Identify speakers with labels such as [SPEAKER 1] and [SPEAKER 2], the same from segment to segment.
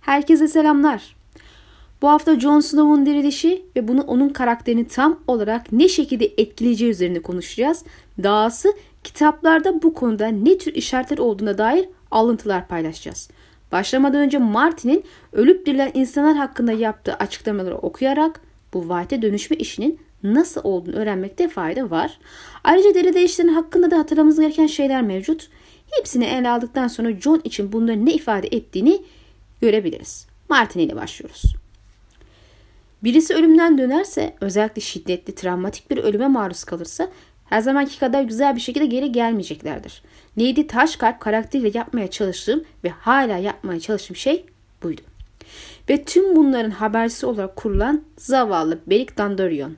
[SPEAKER 1] Herkese selamlar. Bu hafta Jon Snow'un dirilişi ve bunu onun karakterini tam olarak ne şekilde etkileyeceği üzerine konuşacağız. Dahası kitaplarda bu konuda ne tür işaretler olduğuna dair alıntılar paylaşacağız. Başlamadan önce Martin'in ölüp dirilen insanlar hakkında yaptığı açıklamaları okuyarak bu vaate dönüşme işinin nasıl olduğunu öğrenmekte fayda var. Ayrıca deri değişlerin hakkında da hatırlamamız gereken şeyler mevcut. Hepsini ele aldıktan sonra John için bunların ne ifade ettiğini görebiliriz. Martin ile başlıyoruz. Birisi ölümden dönerse, özellikle şiddetli, travmatik bir ölüme maruz kalırsa her zamanki kadar güzel bir şekilde geri gelmeyeceklerdir. Lady Taşkalp karakteriyle yapmaya çalıştığım ve hala yapmaya çalıştığım şey buydu. Ve tüm bunların habercisi olarak kurulan zavallı Berik Dandorion.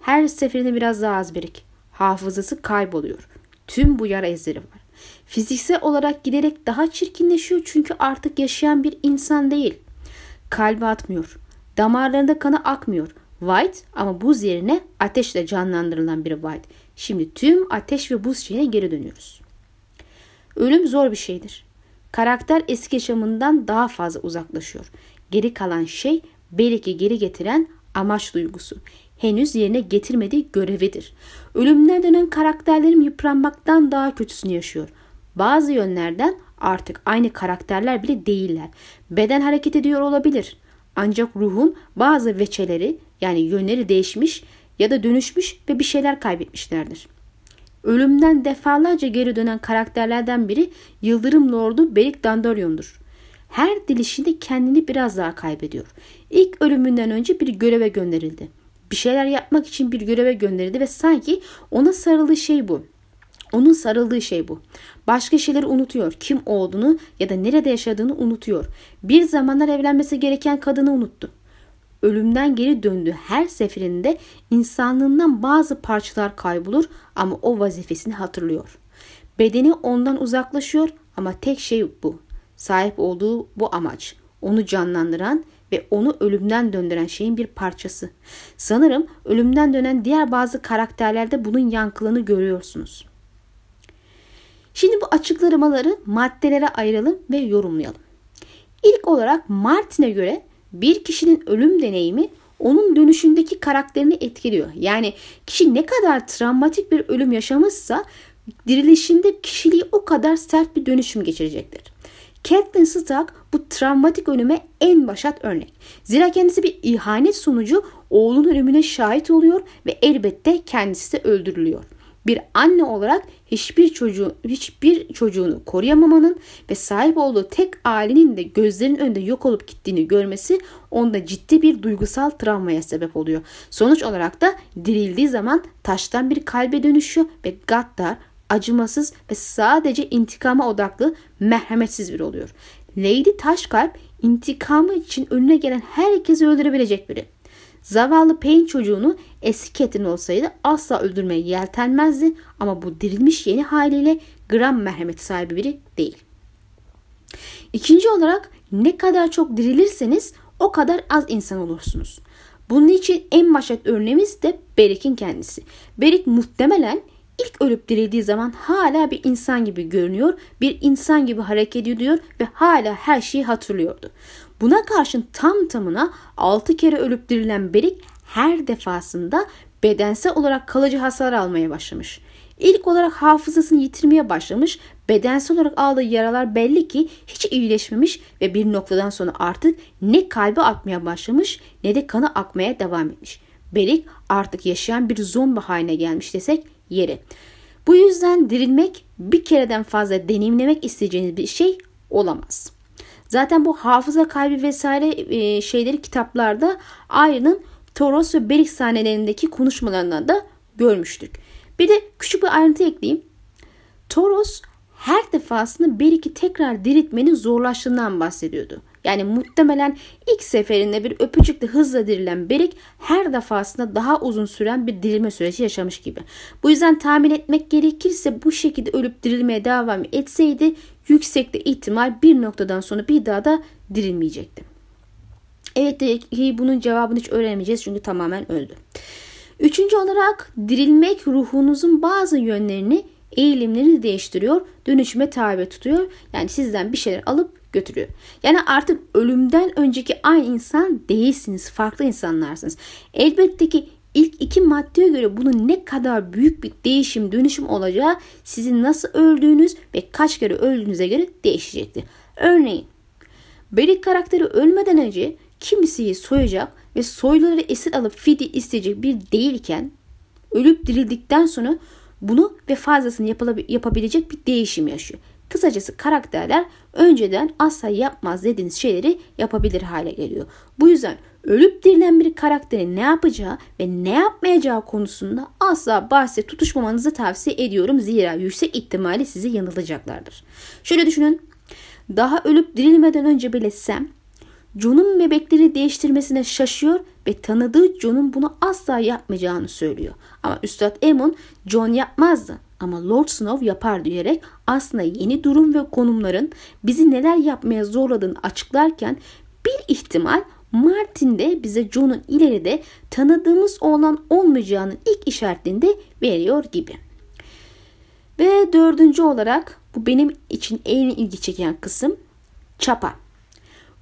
[SPEAKER 1] Her seferinde biraz daha az Berik. Hafızası kayboluyor. Tüm bu yara izleri var. Fiziksel olarak giderek daha çirkinleşiyor çünkü artık yaşayan bir insan değil. Kalbi atmıyor. Damarlarında kanı akmıyor. White ama buz yerine ateşle canlandırılan bir White. Şimdi tüm ateş ve buz şeyine geri dönüyoruz. Ölüm zor bir şeydir. Karakter eski yaşamından daha fazla uzaklaşıyor. Geri kalan şey belki geri getiren amaç duygusu. Henüz yerine getirmediği görevidir. Ölümden dönen karakterlerim yıpranmaktan daha kötüsünü yaşıyor. Bazı yönlerden artık aynı karakterler bile değiller. Beden hareket ediyor olabilir. Ancak ruhun bazı veçeleri yani yönleri değişmiş ya da dönüşmüş ve bir şeyler kaybetmişlerdir. Ölümden defalarca geri dönen karakterlerden biri Yıldırım Lordu Beric Dandaryon'dur. Her dilişinde kendini biraz daha kaybediyor. İlk ölümünden önce bir göreve gönderildi. Bir şeyler yapmak için bir göreve gönderildi ve sanki ona sarıldığı şey bu. Onun sarıldığı şey bu. Başka şeyleri unutuyor. Kim olduğunu ya da nerede yaşadığını unutuyor. Bir zamanlar evlenmesi gereken kadını unuttu. Ölümden geri döndüğü her seferinde insanlığından bazı parçalar kaybolur ama o vazifesini hatırlıyor. Bedeni ondan uzaklaşıyor ama tek şey bu. Sahip olduğu bu amaç. Onu canlandıran ve onu ölümden döndüren şeyin bir parçası. Sanırım ölümden dönen diğer bazı karakterlerde bunun yankılarını görüyorsunuz. Şimdi bu açıklamaları maddelere ayıralım ve yorumlayalım. İlk olarak Martin'e göre bir kişinin ölüm deneyimi onun dönüşündeki karakterini etkiliyor. Yani kişi ne kadar travmatik bir ölüm yaşamışsa dirilişinde kişiliği o kadar sert bir dönüşüm geçirecektir. Kathleen Stark bu travmatik ölüme en başat örnek. Zira kendisi bir ihanet sonucu oğlunun ölümüne şahit oluyor ve elbette kendisi de öldürülüyor. Bir anne olarak hiçbir çocuğu hiçbir çocuğunu koruyamamanın ve sahip olduğu tek ailenin de gözlerinin önünde yok olup gittiğini görmesi onda ciddi bir duygusal travmaya sebep oluyor. Sonuç olarak da dirildiği zaman taştan bir kalbe dönüşüyor ve gaddar, acımasız ve sadece intikama odaklı merhametsiz bir oluyor. Lady Taşkalp intikamı için önüne gelen herkesi öldürebilecek biri. Zavallı Payne çocuğunu eski Catherine olsaydı asla öldürmeye yeltenmezdi ama bu dirilmiş yeni haliyle gram merhameti sahibi biri değil. İkinci olarak ne kadar çok dirilirseniz o kadar az insan olursunuz. Bunun için en başat örneğimiz de Berik'in kendisi. Berik muhtemelen ilk ölüp dirildiği zaman hala bir insan gibi görünüyor, bir insan gibi hareket ediyor ve hala her şeyi hatırlıyordu. Buna karşın tam tamına 6 kere ölüp dirilen Berik her defasında bedensel olarak kalıcı hasar almaya başlamış. İlk olarak hafızasını yitirmeye başlamış, bedensel olarak aldığı yaralar belli ki hiç iyileşmemiş ve bir noktadan sonra artık ne kalbi atmaya başlamış ne de kanı akmaya devam etmiş. Berik artık yaşayan bir zombi haline gelmiş desek yeri. Bu yüzden dirilmek bir kereden fazla deneyimlemek isteyeceğiniz bir şey olamaz.'' Zaten bu hafıza kaybı vesaire e, şeyleri kitaplarda Ayrı'nın Toros ve Berik sahnelerindeki konuşmalarından da görmüştük. Bir de küçük bir ayrıntı ekleyeyim. Toros her defasında Berik'i tekrar diriltmenin zorlaştığından bahsediyordu. Yani muhtemelen ilk seferinde bir öpücükle hızla dirilen Berik her defasında daha uzun süren bir dirilme süreci yaşamış gibi. Bu yüzden tahmin etmek gerekirse bu şekilde ölüp dirilmeye devam etseydi yüksekte ihtimal bir noktadan sonra bir daha da dirilmeyecekti. Evet ki bunun cevabını hiç öğrenemeyeceğiz çünkü tamamen öldü. Üçüncü olarak dirilmek ruhunuzun bazı yönlerini eğilimlerini değiştiriyor, dönüşüme tabi tutuyor. Yani sizden bir şeyler alıp götürüyor. Yani artık ölümden önceki aynı insan değilsiniz, farklı insanlarsınız. Elbette ki İlk iki maddeye göre bunun ne kadar büyük bir değişim dönüşüm olacağı sizin nasıl öldüğünüz ve kaç kere öldüğünüze göre değişecektir. Örneğin Beric karakteri ölmeden önce kimseyi soyacak ve soyluları esir alıp fidi isteyecek bir değilken ölüp dirildikten sonra bunu ve fazlasını yapabilecek bir değişim yaşıyor. Kısacası karakterler önceden asla yapmaz dediğiniz şeyleri yapabilir hale geliyor. Bu yüzden ölüp dirilen bir karakterin ne yapacağı ve ne yapmayacağı konusunda asla bahse tutuşmamanızı tavsiye ediyorum. Zira yüksek ihtimalle sizi yanılacaklardır. Şöyle düşünün. Daha ölüp dirilmeden önce bile Sam, John'un bebekleri değiştirmesine şaşıyor ve tanıdığı John'un bunu asla yapmayacağını söylüyor. Ama Üstad Emon John yapmazdı ama Lord Snow yapar diyerek aslında yeni durum ve konumların bizi neler yapmaya zorladığını açıklarken bir ihtimal Martin de bize John'un ileride tanıdığımız oğlan olmayacağının ilk işaretini de veriyor gibi. Ve dördüncü olarak bu benim için en ilgi çeken kısım çapa.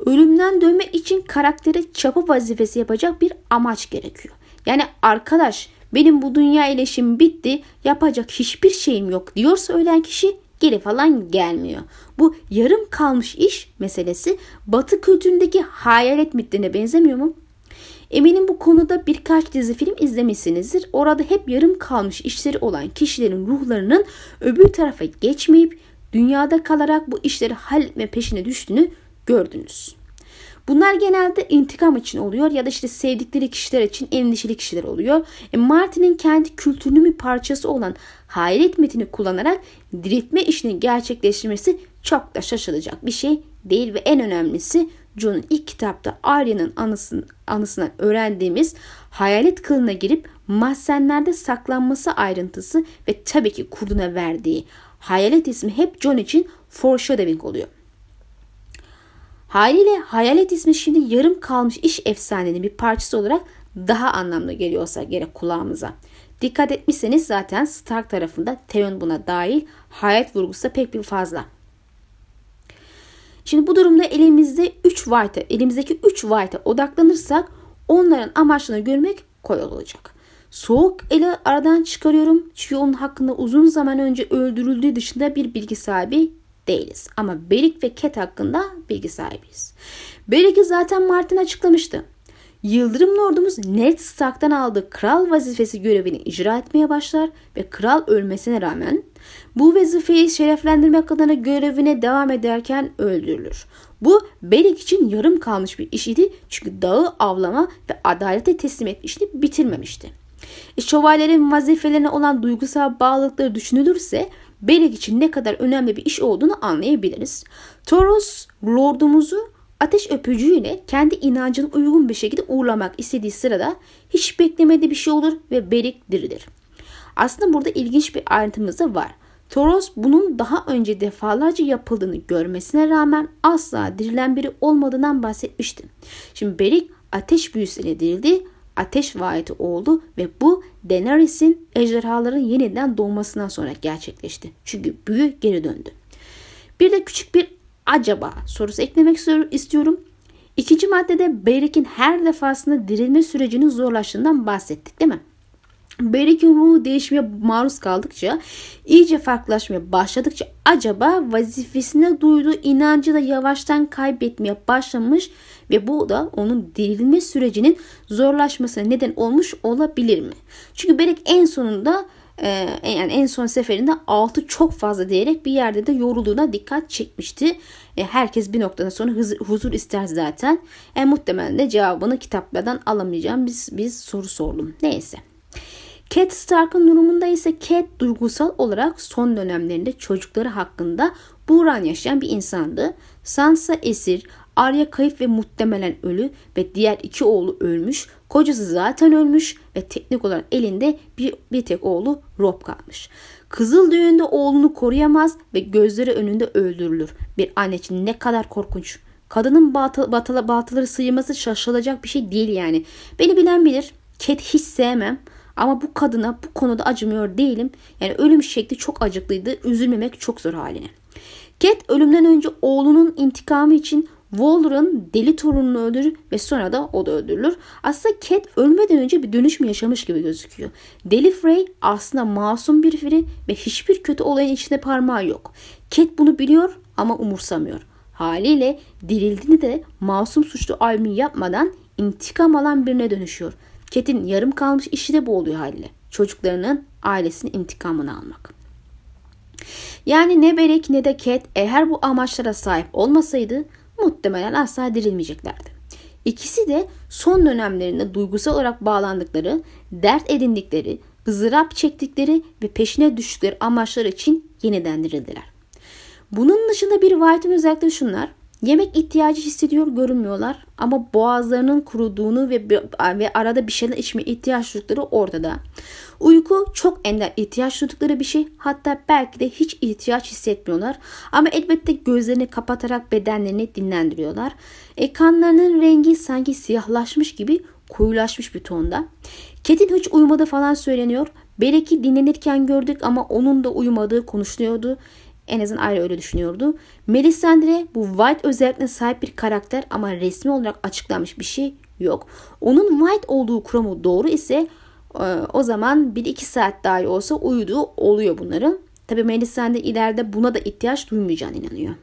[SPEAKER 1] Ölümden dönmek için karaktere çapa vazifesi yapacak bir amaç gerekiyor. Yani arkadaş benim bu dünya ile işim bitti yapacak hiçbir şeyim yok diyorsa ölen kişi geri falan gelmiyor. Bu yarım kalmış iş meselesi Batı kültüründeki hayalet mitlerine benzemiyor mu? Eminim bu konuda birkaç dizi film izlemişsinizdir. Orada hep yarım kalmış işleri olan kişilerin ruhlarının öbür tarafa geçmeyip dünyada kalarak bu işleri halletme peşine düştüğünü gördünüz. Bunlar genelde intikam için oluyor ya da işte sevdikleri kişiler için endişeli kişiler oluyor. E Martin'in kendi kültürünün bir parçası olan hayret metini kullanarak diriltme işini gerçekleştirmesi çok da şaşılacak bir şey değil ve en önemlisi John'un ilk kitapta Arya'nın anısın, anısından öğrendiğimiz hayalet kılına girip mahzenlerde saklanması ayrıntısı ve tabii ki kurduna verdiği hayalet ismi hep John için foreshadowing oluyor. Haliyle hayalet ismi şimdi yarım kalmış iş efsanenin bir parçası olarak daha anlamlı geliyorsa gerek kulağımıza. Dikkat etmişseniz zaten Stark tarafında Theon buna dahil hayat vurgusu da pek bir fazla. Şimdi bu durumda elimizde 3 White'a, elimizdeki 3 White'a odaklanırsak onların amaçlarını görmek kolay olacak. Soğuk eli aradan çıkarıyorum çünkü onun hakkında uzun zaman önce öldürüldüğü dışında bir bilgi sahibi değiliz. Ama Beric ve Cat hakkında bilgi sahibiyiz. Berik'i zaten Martin açıklamıştı. Yıldırım Lordumuz Ned Stark'tan aldığı kral vazifesi görevini icra etmeye başlar ve kral ölmesine rağmen bu vazifeyi şereflendirmek adına görevine devam ederken öldürülür. Bu Beric için yarım kalmış bir iş idi çünkü dağı avlama ve adalete teslim etmişti bitirmemişti. E, şövalyelerin vazifelerine olan duygusal bağlılıkları düşünülürse Beric için ne kadar önemli bir iş olduğunu anlayabiliriz. Toros lordumuzu ateş öpücüğüyle kendi inancına uygun bir şekilde uğurlamak istediği sırada hiç beklemedi bir şey olur ve Berik dirilir. Aslında burada ilginç bir ayrıntımız da var. Toros bunun daha önce defalarca yapıldığını görmesine rağmen asla dirilen biri olmadığından bahsetmişti. Şimdi Berik ateş büyüsüyle dirildi, ateş vaati oldu ve bu Daenerys'in ejderhaların yeniden doğmasından sonra gerçekleşti. Çünkü büyü geri döndü. Bir de küçük bir acaba sorusu eklemek istiyorum. İkinci maddede Beyrek'in her defasında dirilme sürecinin zorlaştığından bahsettik değil mi? Beyrek'in ruhu değişmeye maruz kaldıkça, iyice farklılaşmaya başladıkça acaba vazifesine duyduğu inancı da yavaştan kaybetmeye başlamış ve bu da onun dirilme sürecinin zorlaşmasına neden olmuş olabilir mi? Çünkü Beyrek en sonunda e, yani en son seferinde 6 çok fazla diyerek bir yerde de yorulduğuna dikkat çekmişti. E, herkes bir noktadan sonra huzur, huzur ister zaten. E, muhtemelen de cevabını kitaplardan alamayacağım biz, biz soru sordum. Neyse. Cat Stark'ın durumunda ise Cat duygusal olarak son dönemlerinde çocukları hakkında buğran yaşayan bir insandı. Sansa esir, Arya kayıp ve muhtemelen ölü ve diğer iki oğlu ölmüş. Kocası zaten ölmüş ve teknik olarak elinde bir, bir tek oğlu Rob kalmış. Kızıl düğünde oğlunu koruyamaz ve gözleri önünde öldürülür. Bir anne için ne kadar korkunç. Kadının batıl, batıl, batıları sıyırması şaşılacak bir şey değil yani. Beni bilen bilir. Cat hiç sevmem. Ama bu kadına bu konuda acımıyor değilim. Yani ölüm şekli çok acıklıydı. Üzülmemek çok zor haline. Cat ölümden önce oğlunun intikamı için Walder'ın deli torununu öldürür ve sonra da o da öldürülür. Aslında Cat ölmeden önce bir dönüşüm yaşamış gibi gözüküyor. Deli Frey aslında masum bir firi ve hiçbir kötü olayın içinde parmağı yok. Cat bunu biliyor ama umursamıyor. Haliyle dirildiğini de masum suçlu Almi yapmadan intikam alan birine dönüşüyor. Cat'in yarım kalmış işi de bu oluyor haliyle. Çocuklarının ailesinin intikamını almak. Yani ne Berek ne de Cat eğer bu amaçlara sahip olmasaydı muhtemelen asla dirilmeyeceklerdi. İkisi de son dönemlerinde duygusal olarak bağlandıkları, dert edindikleri, ızdırap çektikleri ve peşine düştükleri amaçlar için yeniden dirildiler. Bunun dışında bir rivayetin özellikleri şunlar. Yemek ihtiyacı hissediyor görünmüyorlar ama boğazlarının kuruduğunu ve, ve arada bir şeyler içme ihtiyaç duydukları ortada. Uyku çok ender ihtiyaç duydukları bir şey hatta belki de hiç ihtiyaç hissetmiyorlar ama elbette gözlerini kapatarak bedenlerini dinlendiriyorlar. E, kanlarının rengi sanki siyahlaşmış gibi koyulaşmış bir tonda. Ketin hiç uyumadı falan söyleniyor. Belki dinlenirken gördük ama onun da uyumadığı konuşuluyordu. En azından Ayla öyle düşünüyordu. Melisandre bu White özellikle sahip bir karakter ama resmi olarak açıklanmış bir şey yok. Onun White olduğu kuramı doğru ise e, o zaman 1-2 saat dahi olsa uyuduğu oluyor bunların. Tabi Melisandre ileride buna da ihtiyaç duymayacağını inanıyor.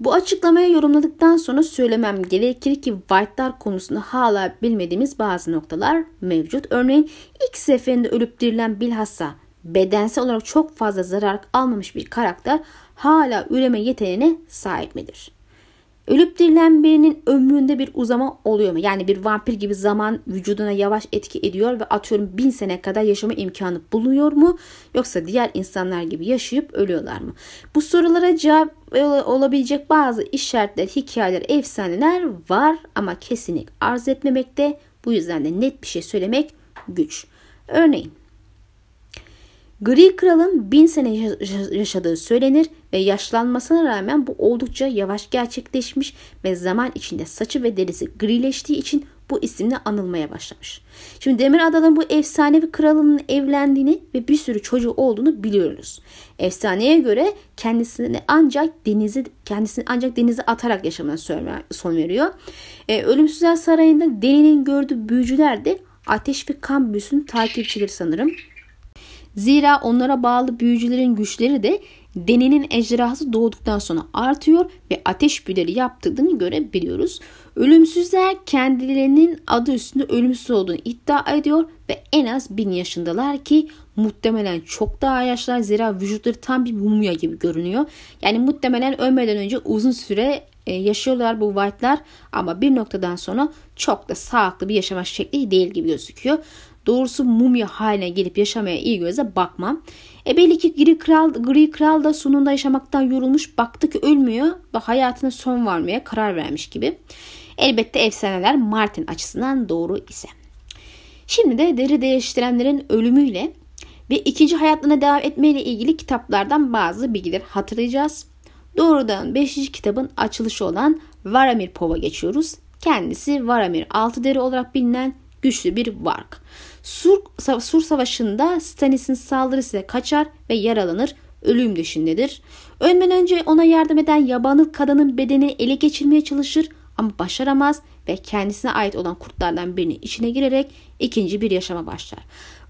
[SPEAKER 1] Bu açıklamayı yorumladıktan sonra söylemem gerekir ki White'lar konusunda hala bilmediğimiz bazı noktalar mevcut. Örneğin ilk seferinde ölüp dirilen bilhassa bedensel olarak çok fazla zarar almamış bir karakter hala üreme yeteneğine sahip midir? Ölüp dirilen birinin ömründe bir uzama oluyor mu? Yani bir vampir gibi zaman vücuduna yavaş etki ediyor ve atıyorum bin sene kadar yaşama imkanı buluyor mu? Yoksa diğer insanlar gibi yaşayıp ölüyorlar mı? Bu sorulara cevap olabilecek bazı işaretler, hikayeler, efsaneler var ama kesinlik arz etmemekte. Bu yüzden de net bir şey söylemek güç. Örneğin Gri Kral'ın bin sene yaşadığı söylenir ve yaşlanmasına rağmen bu oldukça yavaş gerçekleşmiş ve zaman içinde saçı ve derisi grileştiği için bu isimle anılmaya başlamış. Şimdi Demir Adalı'nın bu efsanevi kralının evlendiğini ve bir sürü çocuğu olduğunu biliyoruz. Efsaneye göre kendisini ancak denizi kendisini ancak denize atarak yaşamına son veriyor. E, Ölümsüzler Sarayı'nda Deni'nin gördüğü büyücüler de ateş ve kan büyüsünün takipçileri sanırım. Zira onlara bağlı büyücülerin güçleri de denenin ejderhası doğduktan sonra artıyor ve ateş büyüleri yaptığını görebiliyoruz. Ölümsüzler kendilerinin adı üstünde ölümsüz olduğunu iddia ediyor ve en az bin yaşındalar ki muhtemelen çok daha yaşlar zira vücutları tam bir mumya gibi görünüyor. Yani muhtemelen ölmeden önce uzun süre e, yaşıyorlar bu White'lar ama bir noktadan sonra çok da sağlıklı bir yaşama şekli değil gibi gözüküyor. Doğrusu mumya haline gelip yaşamaya iyi göze bakmam. E belli ki gri kral, gri kral da sonunda yaşamaktan yorulmuş baktı ki ölmüyor ve hayatına son varmaya karar vermiş gibi. Elbette efsaneler Martin açısından doğru ise. Şimdi de deri değiştirenlerin ölümüyle ve ikinci hayatlarına devam etmeyle ilgili kitaplardan bazı bilgiler hatırlayacağız. Doğrudan 5. kitabın açılışı olan Varamir Pov'a geçiyoruz. Kendisi Varamir altı deri olarak bilinen güçlü bir vark. Sur, Sur Savaşı'nda Stannis'in saldırısıyla kaçar ve yaralanır ölüm düşündedir. Ölmeden önce ona yardım eden yabanıl kadının bedeni ele geçirmeye çalışır ama başaramaz ve kendisine ait olan kurtlardan birini içine girerek ikinci bir yaşama başlar.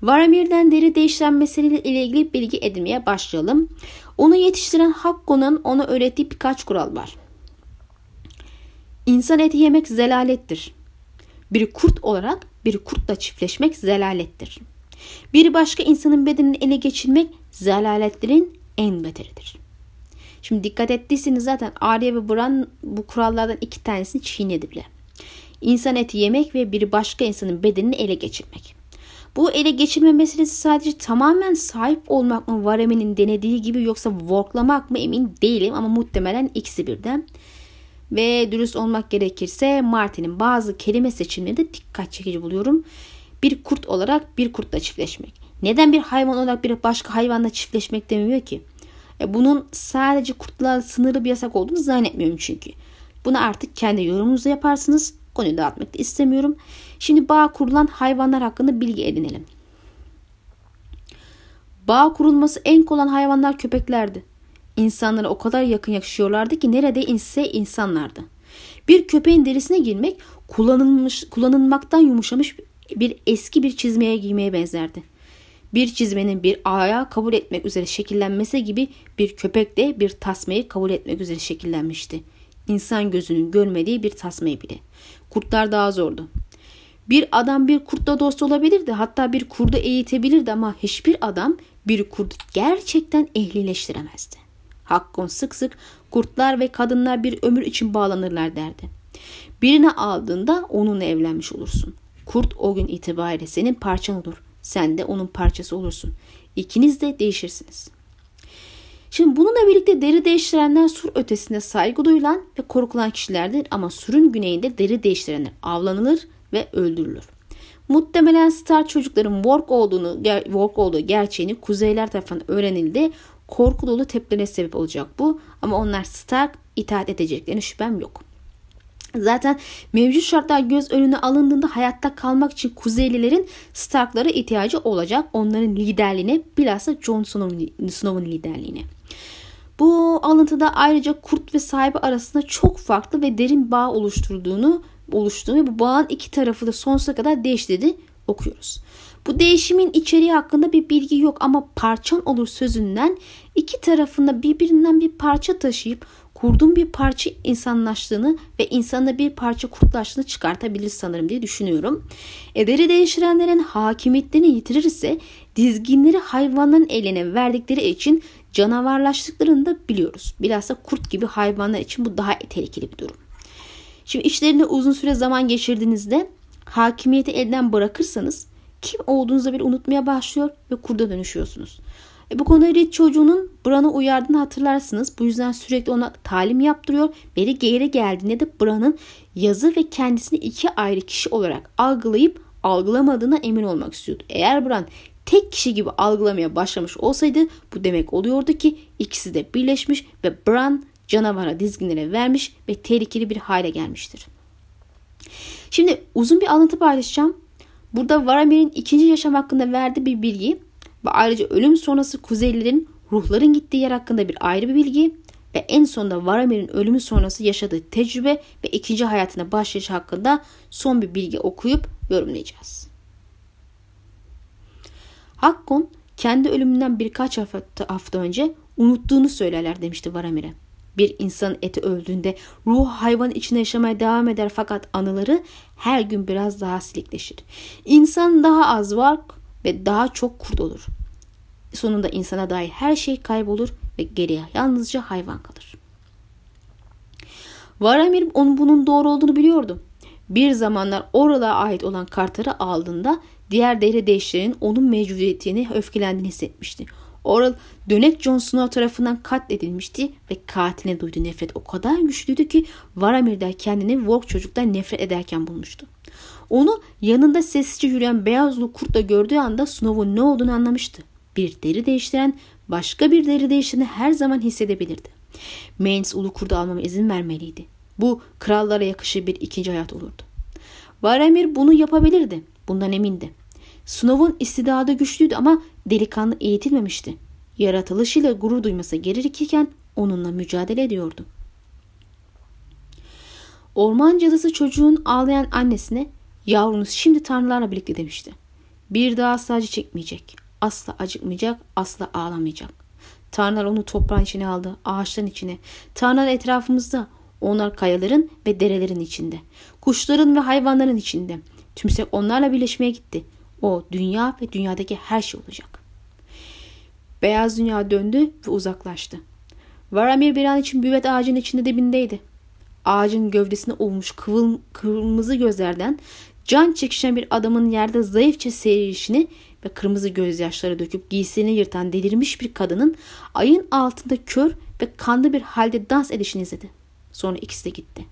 [SPEAKER 1] Varamir'den deri değiştiren meseleyle ilgili bilgi edinmeye başlayalım. Onu yetiştiren Hakko'nun ona öğrettiği birkaç kural var. İnsan eti yemek zelalettir. Bir kurt olarak bir kurtla çiftleşmek zelalettir. Bir başka insanın bedenini ele geçirmek zelaletlerin en beteridir. Şimdi dikkat ettiyseniz zaten Arya ve Bran bu kurallardan iki tanesini çiğnedi bile. İnsan eti yemek ve bir başka insanın bedenini ele geçirmek. Bu ele geçirme meselesi sadece tamamen sahip olmak mı Varemi'nin denediği gibi yoksa worklamak mı emin değilim ama muhtemelen ikisi birden. Ve dürüst olmak gerekirse Martin'in bazı kelime seçimlerinde dikkat çekici buluyorum. Bir kurt olarak bir kurtla çiftleşmek. Neden bir hayvan olarak bir başka hayvanla çiftleşmek demiyor ki? E bunun sadece kurtlar sınırlı bir yasak olduğunu zannetmiyorum çünkü. Bunu artık kendi yorumunuzu yaparsınız. Konuyu dağıtmak da istemiyorum. Şimdi bağ kurulan hayvanlar hakkında bilgi edinelim. Bağ kurulması en kolay hayvanlar köpeklerdi. İnsanlara o kadar yakın yakışıyorlardı ki nerede neredeyse insanlardı. Bir köpeğin derisine girmek kullanılmış, kullanılmaktan yumuşamış bir eski bir çizmeye giymeye benzerdi. Bir çizmenin bir ayağı kabul etmek üzere şekillenmesi gibi bir köpek de bir tasmayı kabul etmek üzere şekillenmişti. İnsan gözünün görmediği bir tasmayı bile. Kurtlar daha zordu. Bir adam bir kurtla dost olabilirdi. Hatta bir kurdu eğitebilirdi ama hiçbir adam bir kurdu gerçekten ehlileştiremezdi. Hakkon sık sık kurtlar ve kadınlar bir ömür için bağlanırlar derdi. Birine aldığında onunla evlenmiş olursun. Kurt o gün itibariyle senin parçan olur. Sen de onun parçası olursun. İkiniz de değişirsiniz. Şimdi bununla birlikte deri değiştirenler sur ötesinde saygı duyulan ve korkulan kişilerdir ama surun güneyinde deri değiştirenler avlanılır ve öldürülür. Muhtemelen Star çocukların work olduğunu, work olduğu gerçeğini kuzeyler tarafından öğrenildi korku dolu tepkilere sebep olacak bu ama onlar Stark itaat edeceklerine şüphem yok. Zaten mevcut şartlar göz önüne alındığında hayatta kalmak için Kuzeylilerin Stark'lara ihtiyacı olacak. Onların liderliğine bilhassa Jon Snow'un liderliğine. Bu alıntıda ayrıca kurt ve sahibi arasında çok farklı ve derin bağ oluşturduğunu oluştuğunu ve bu bağın iki tarafı da sonsuza kadar değiştirdi okuyoruz. Bu değişimin içeriği hakkında bir bilgi yok ama parçan olur sözünden iki tarafında birbirinden bir parça taşıyıp kurduğun bir parça insanlaştığını ve insanda bir parça kurtlaştığını çıkartabilir sanırım diye düşünüyorum. Ederi değiştirenlerin hakimiyetlerini yitirirse dizginleri hayvanın eline verdikleri için canavarlaştıklarını da biliyoruz. Bilhassa kurt gibi hayvanlar için bu daha tehlikeli bir durum. Şimdi işlerinde uzun süre zaman geçirdiğinizde hakimiyeti elden bırakırsanız kim olduğunuzu bir unutmaya başlıyor ve kurda dönüşüyorsunuz. E bu konuda Reed çocuğunun Bran'ı uyardığını hatırlarsınız. Bu yüzden sürekli ona talim yaptırıyor. Beri geri geldiğinde de Bran'ın yazı ve kendisini iki ayrı kişi olarak algılayıp algılamadığına emin olmak istiyordu. Eğer Bran tek kişi gibi algılamaya başlamış olsaydı bu demek oluyordu ki ikisi de birleşmiş ve Bran canavara dizginlere vermiş ve tehlikeli bir hale gelmiştir. Şimdi uzun bir anlatı paylaşacağım. Burada Varamir'in ikinci yaşam hakkında verdiği bir bilgi ve ayrıca ölüm sonrası kuzeylilerin ruhların gittiği yer hakkında bir ayrı bir bilgi ve en sonunda Varamir'in ölümü sonrası yaşadığı tecrübe ve ikinci hayatına başlayış hakkında son bir bilgi okuyup yorumlayacağız. Hakkon kendi ölümünden birkaç hafta önce unuttuğunu söylerler demişti Varamir'e. Bir insanın eti öldüğünde ruh hayvan içinde yaşamaya devam eder fakat anıları her gün biraz daha silikleşir. İnsan daha az var ve daha çok kurt olur. Sonunda insana dair her şey kaybolur ve geriye yalnızca hayvan kalır. Varamir onun bunun doğru olduğunu biliyordu. Bir zamanlar orala ait olan kartarı aldığında diğer dere değişlerin onun mevcudiyetini öfkelendiğini hissetmişti. Oral dönek John Snow tarafından katledilmişti ve katiline duyduğu nefret o kadar güçlüydü ki Varamir de kendini Worf çocuktan nefret ederken bulmuştu. Onu yanında sessizce yürüyen beyazlı kurt da gördüğü anda Snow'un ne olduğunu anlamıştı. Bir deri değiştiren başka bir deri değiştiğini her zaman hissedebilirdi. Mains ulu kurdu almama izin vermeliydi. Bu krallara yakışır bir ikinci hayat olurdu. Varamir bunu yapabilirdi. Bundan emindi. Snow'un istidadı güçlüydü ama delikanlı eğitilmemişti. Yaratılışıyla gurur duyması gerekirken onunla mücadele ediyordu. Orman cadısı çocuğun ağlayan annesine yavrunuz şimdi tanrılarla birlikte demişti. Bir daha asla acı çekmeyecek. Asla acıkmayacak, asla ağlamayacak. Tanrılar onu toprağın içine aldı, ağaçların içine. Tanrılar etrafımızda. Onlar kayaların ve derelerin içinde. Kuşların ve hayvanların içinde. Tümsek onlarla birleşmeye gitti.'' O dünya ve dünyadaki her şey olacak. Beyaz dünya döndü ve uzaklaştı. Varamir bir an için büvet ağacın içinde dibindeydi. Ağacın gövdesine olmuş kıvıl, kırmızı gözlerden can çekişen bir adamın yerde zayıfça seyirişini ve kırmızı gözyaşları döküp giysisini yırtan delirmiş bir kadının ayın altında kör ve kanlı bir halde dans edişini izledi. Sonra ikisi de gitti.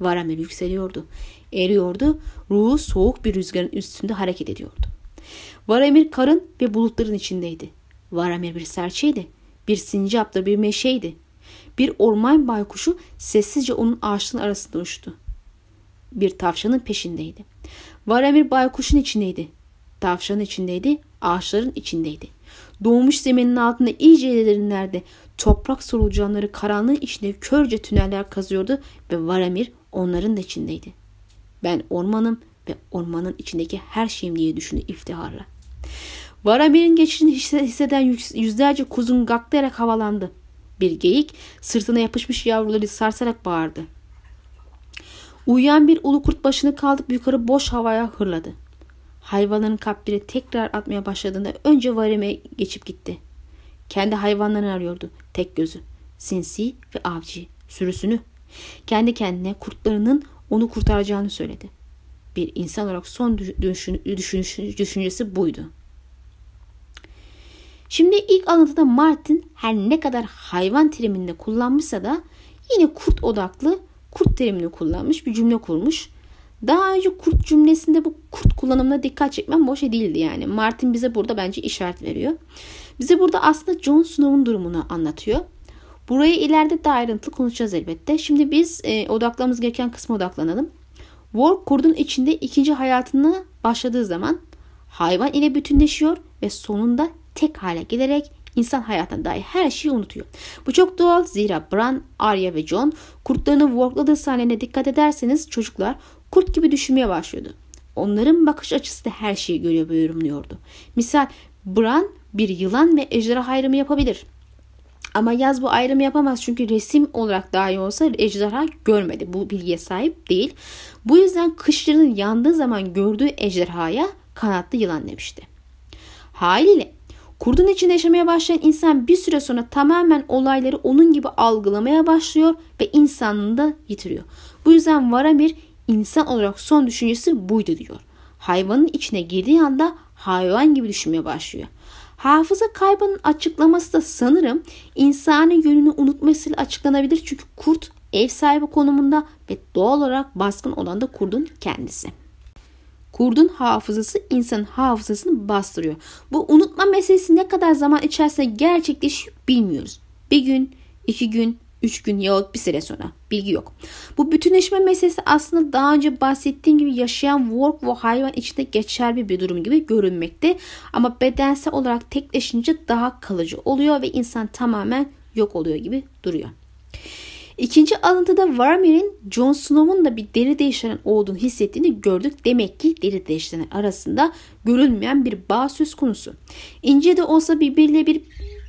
[SPEAKER 1] Varamir yükseliyordu, eriyordu, ruhu soğuk bir rüzgarın üstünde hareket ediyordu. Varamir karın ve bulutların içindeydi. Varamir bir serçeydi. Bir sincap da bir meşeydi. Bir orman baykuşu sessizce onun ağaçların arasında uçtu. Bir tavşanın peşindeydi. Varamir baykuşun içindeydi. Tavşanın içindeydi, ağaçların içindeydi. Doğmuş zeminin altında iyice derinlerde, toprak solucanları karanlığın içinde körce tüneller kazıyordu ve Varamir onların da içindeydi. Ben ormanım ve ormanın içindeki her şeyim diye düşündü iftiharla. Varamir'in geçişini hisseden yüzlerce kuzun gaklayarak havalandı. Bir geyik sırtına yapışmış yavruları sarsarak bağırdı. Uyuyan bir ulu kurt başını kaldırıp yukarı boş havaya hırladı. Hayvanların kapbiri tekrar atmaya başladığında önce varime geçip gitti. Kendi hayvanlarını arıyordu. Tek gözü. Sinsi ve avcı. Sürüsünü. Kendi kendine kurtlarının onu kurtaracağını söyledi bir insan olarak son düşün, düşüncesi buydu. Şimdi ilk anlatıda Martin her ne kadar hayvan teriminde kullanmışsa da yine kurt odaklı kurt terimini kullanmış bir cümle kurmuş. Daha önce kurt cümlesinde bu kurt kullanımına dikkat çekmem boş değildi yani. Martin bize burada bence işaret veriyor. Bize burada aslında John Snow'un durumunu anlatıyor. Burayı ileride daha ayrıntılı konuşacağız elbette. Şimdi biz e, odaklamamız gereken kısma odaklanalım. War kurdun içinde ikinci hayatını başladığı zaman hayvan ile bütünleşiyor ve sonunda tek hale gelerek insan hayatına dair her şeyi unutuyor. Bu çok doğal zira Bran, Arya ve Jon kurtlarını workladığı sahnelerine dikkat ederseniz çocuklar kurt gibi düşünmeye başlıyordu. Onların bakış açısı da her şeyi görüyor ve yorumluyordu. Misal Bran bir yılan ve ejderha ayrımı yapabilir. Ama yaz bu ayrımı yapamaz çünkü resim olarak daha iyi olsa ejderha görmedi. Bu bilgiye sahip değil. Bu yüzden kışların yandığı zaman gördüğü ejderhaya kanatlı yılan demişti. Haliyle kurdun içinde yaşamaya başlayan insan bir süre sonra tamamen olayları onun gibi algılamaya başlıyor ve insanlığını da yitiriyor. Bu yüzden Varamir insan olarak son düşüncesi buydu diyor. Hayvanın içine girdiği anda hayvan gibi düşünmeye başlıyor. Hafıza kaybının açıklaması da sanırım insanın yönünü unutmasıyla açıklanabilir. Çünkü kurt ev sahibi konumunda ve doğal olarak baskın olan da kurdun kendisi. Kurdun hafızası insanın hafızasını bastırıyor. Bu unutma meselesi ne kadar zaman içerisinde gerçekleşiyor bilmiyoruz. Bir gün, iki gün, 3 gün yahut bir süre sonra. Bilgi yok. Bu bütünleşme meselesi aslında daha önce bahsettiğim gibi yaşayan work ve hayvan içinde geçerli bir durum gibi görünmekte. Ama bedensel olarak tekleşince daha kalıcı oluyor ve insan tamamen yok oluyor gibi duruyor. İkinci alıntıda Vermeer'in Jon Snow'un da bir deri değiştiren olduğunu hissettiğini gördük. Demek ki deri değiştiren arasında görünmeyen bir bağ söz konusu. İnce de olsa birbiriyle bir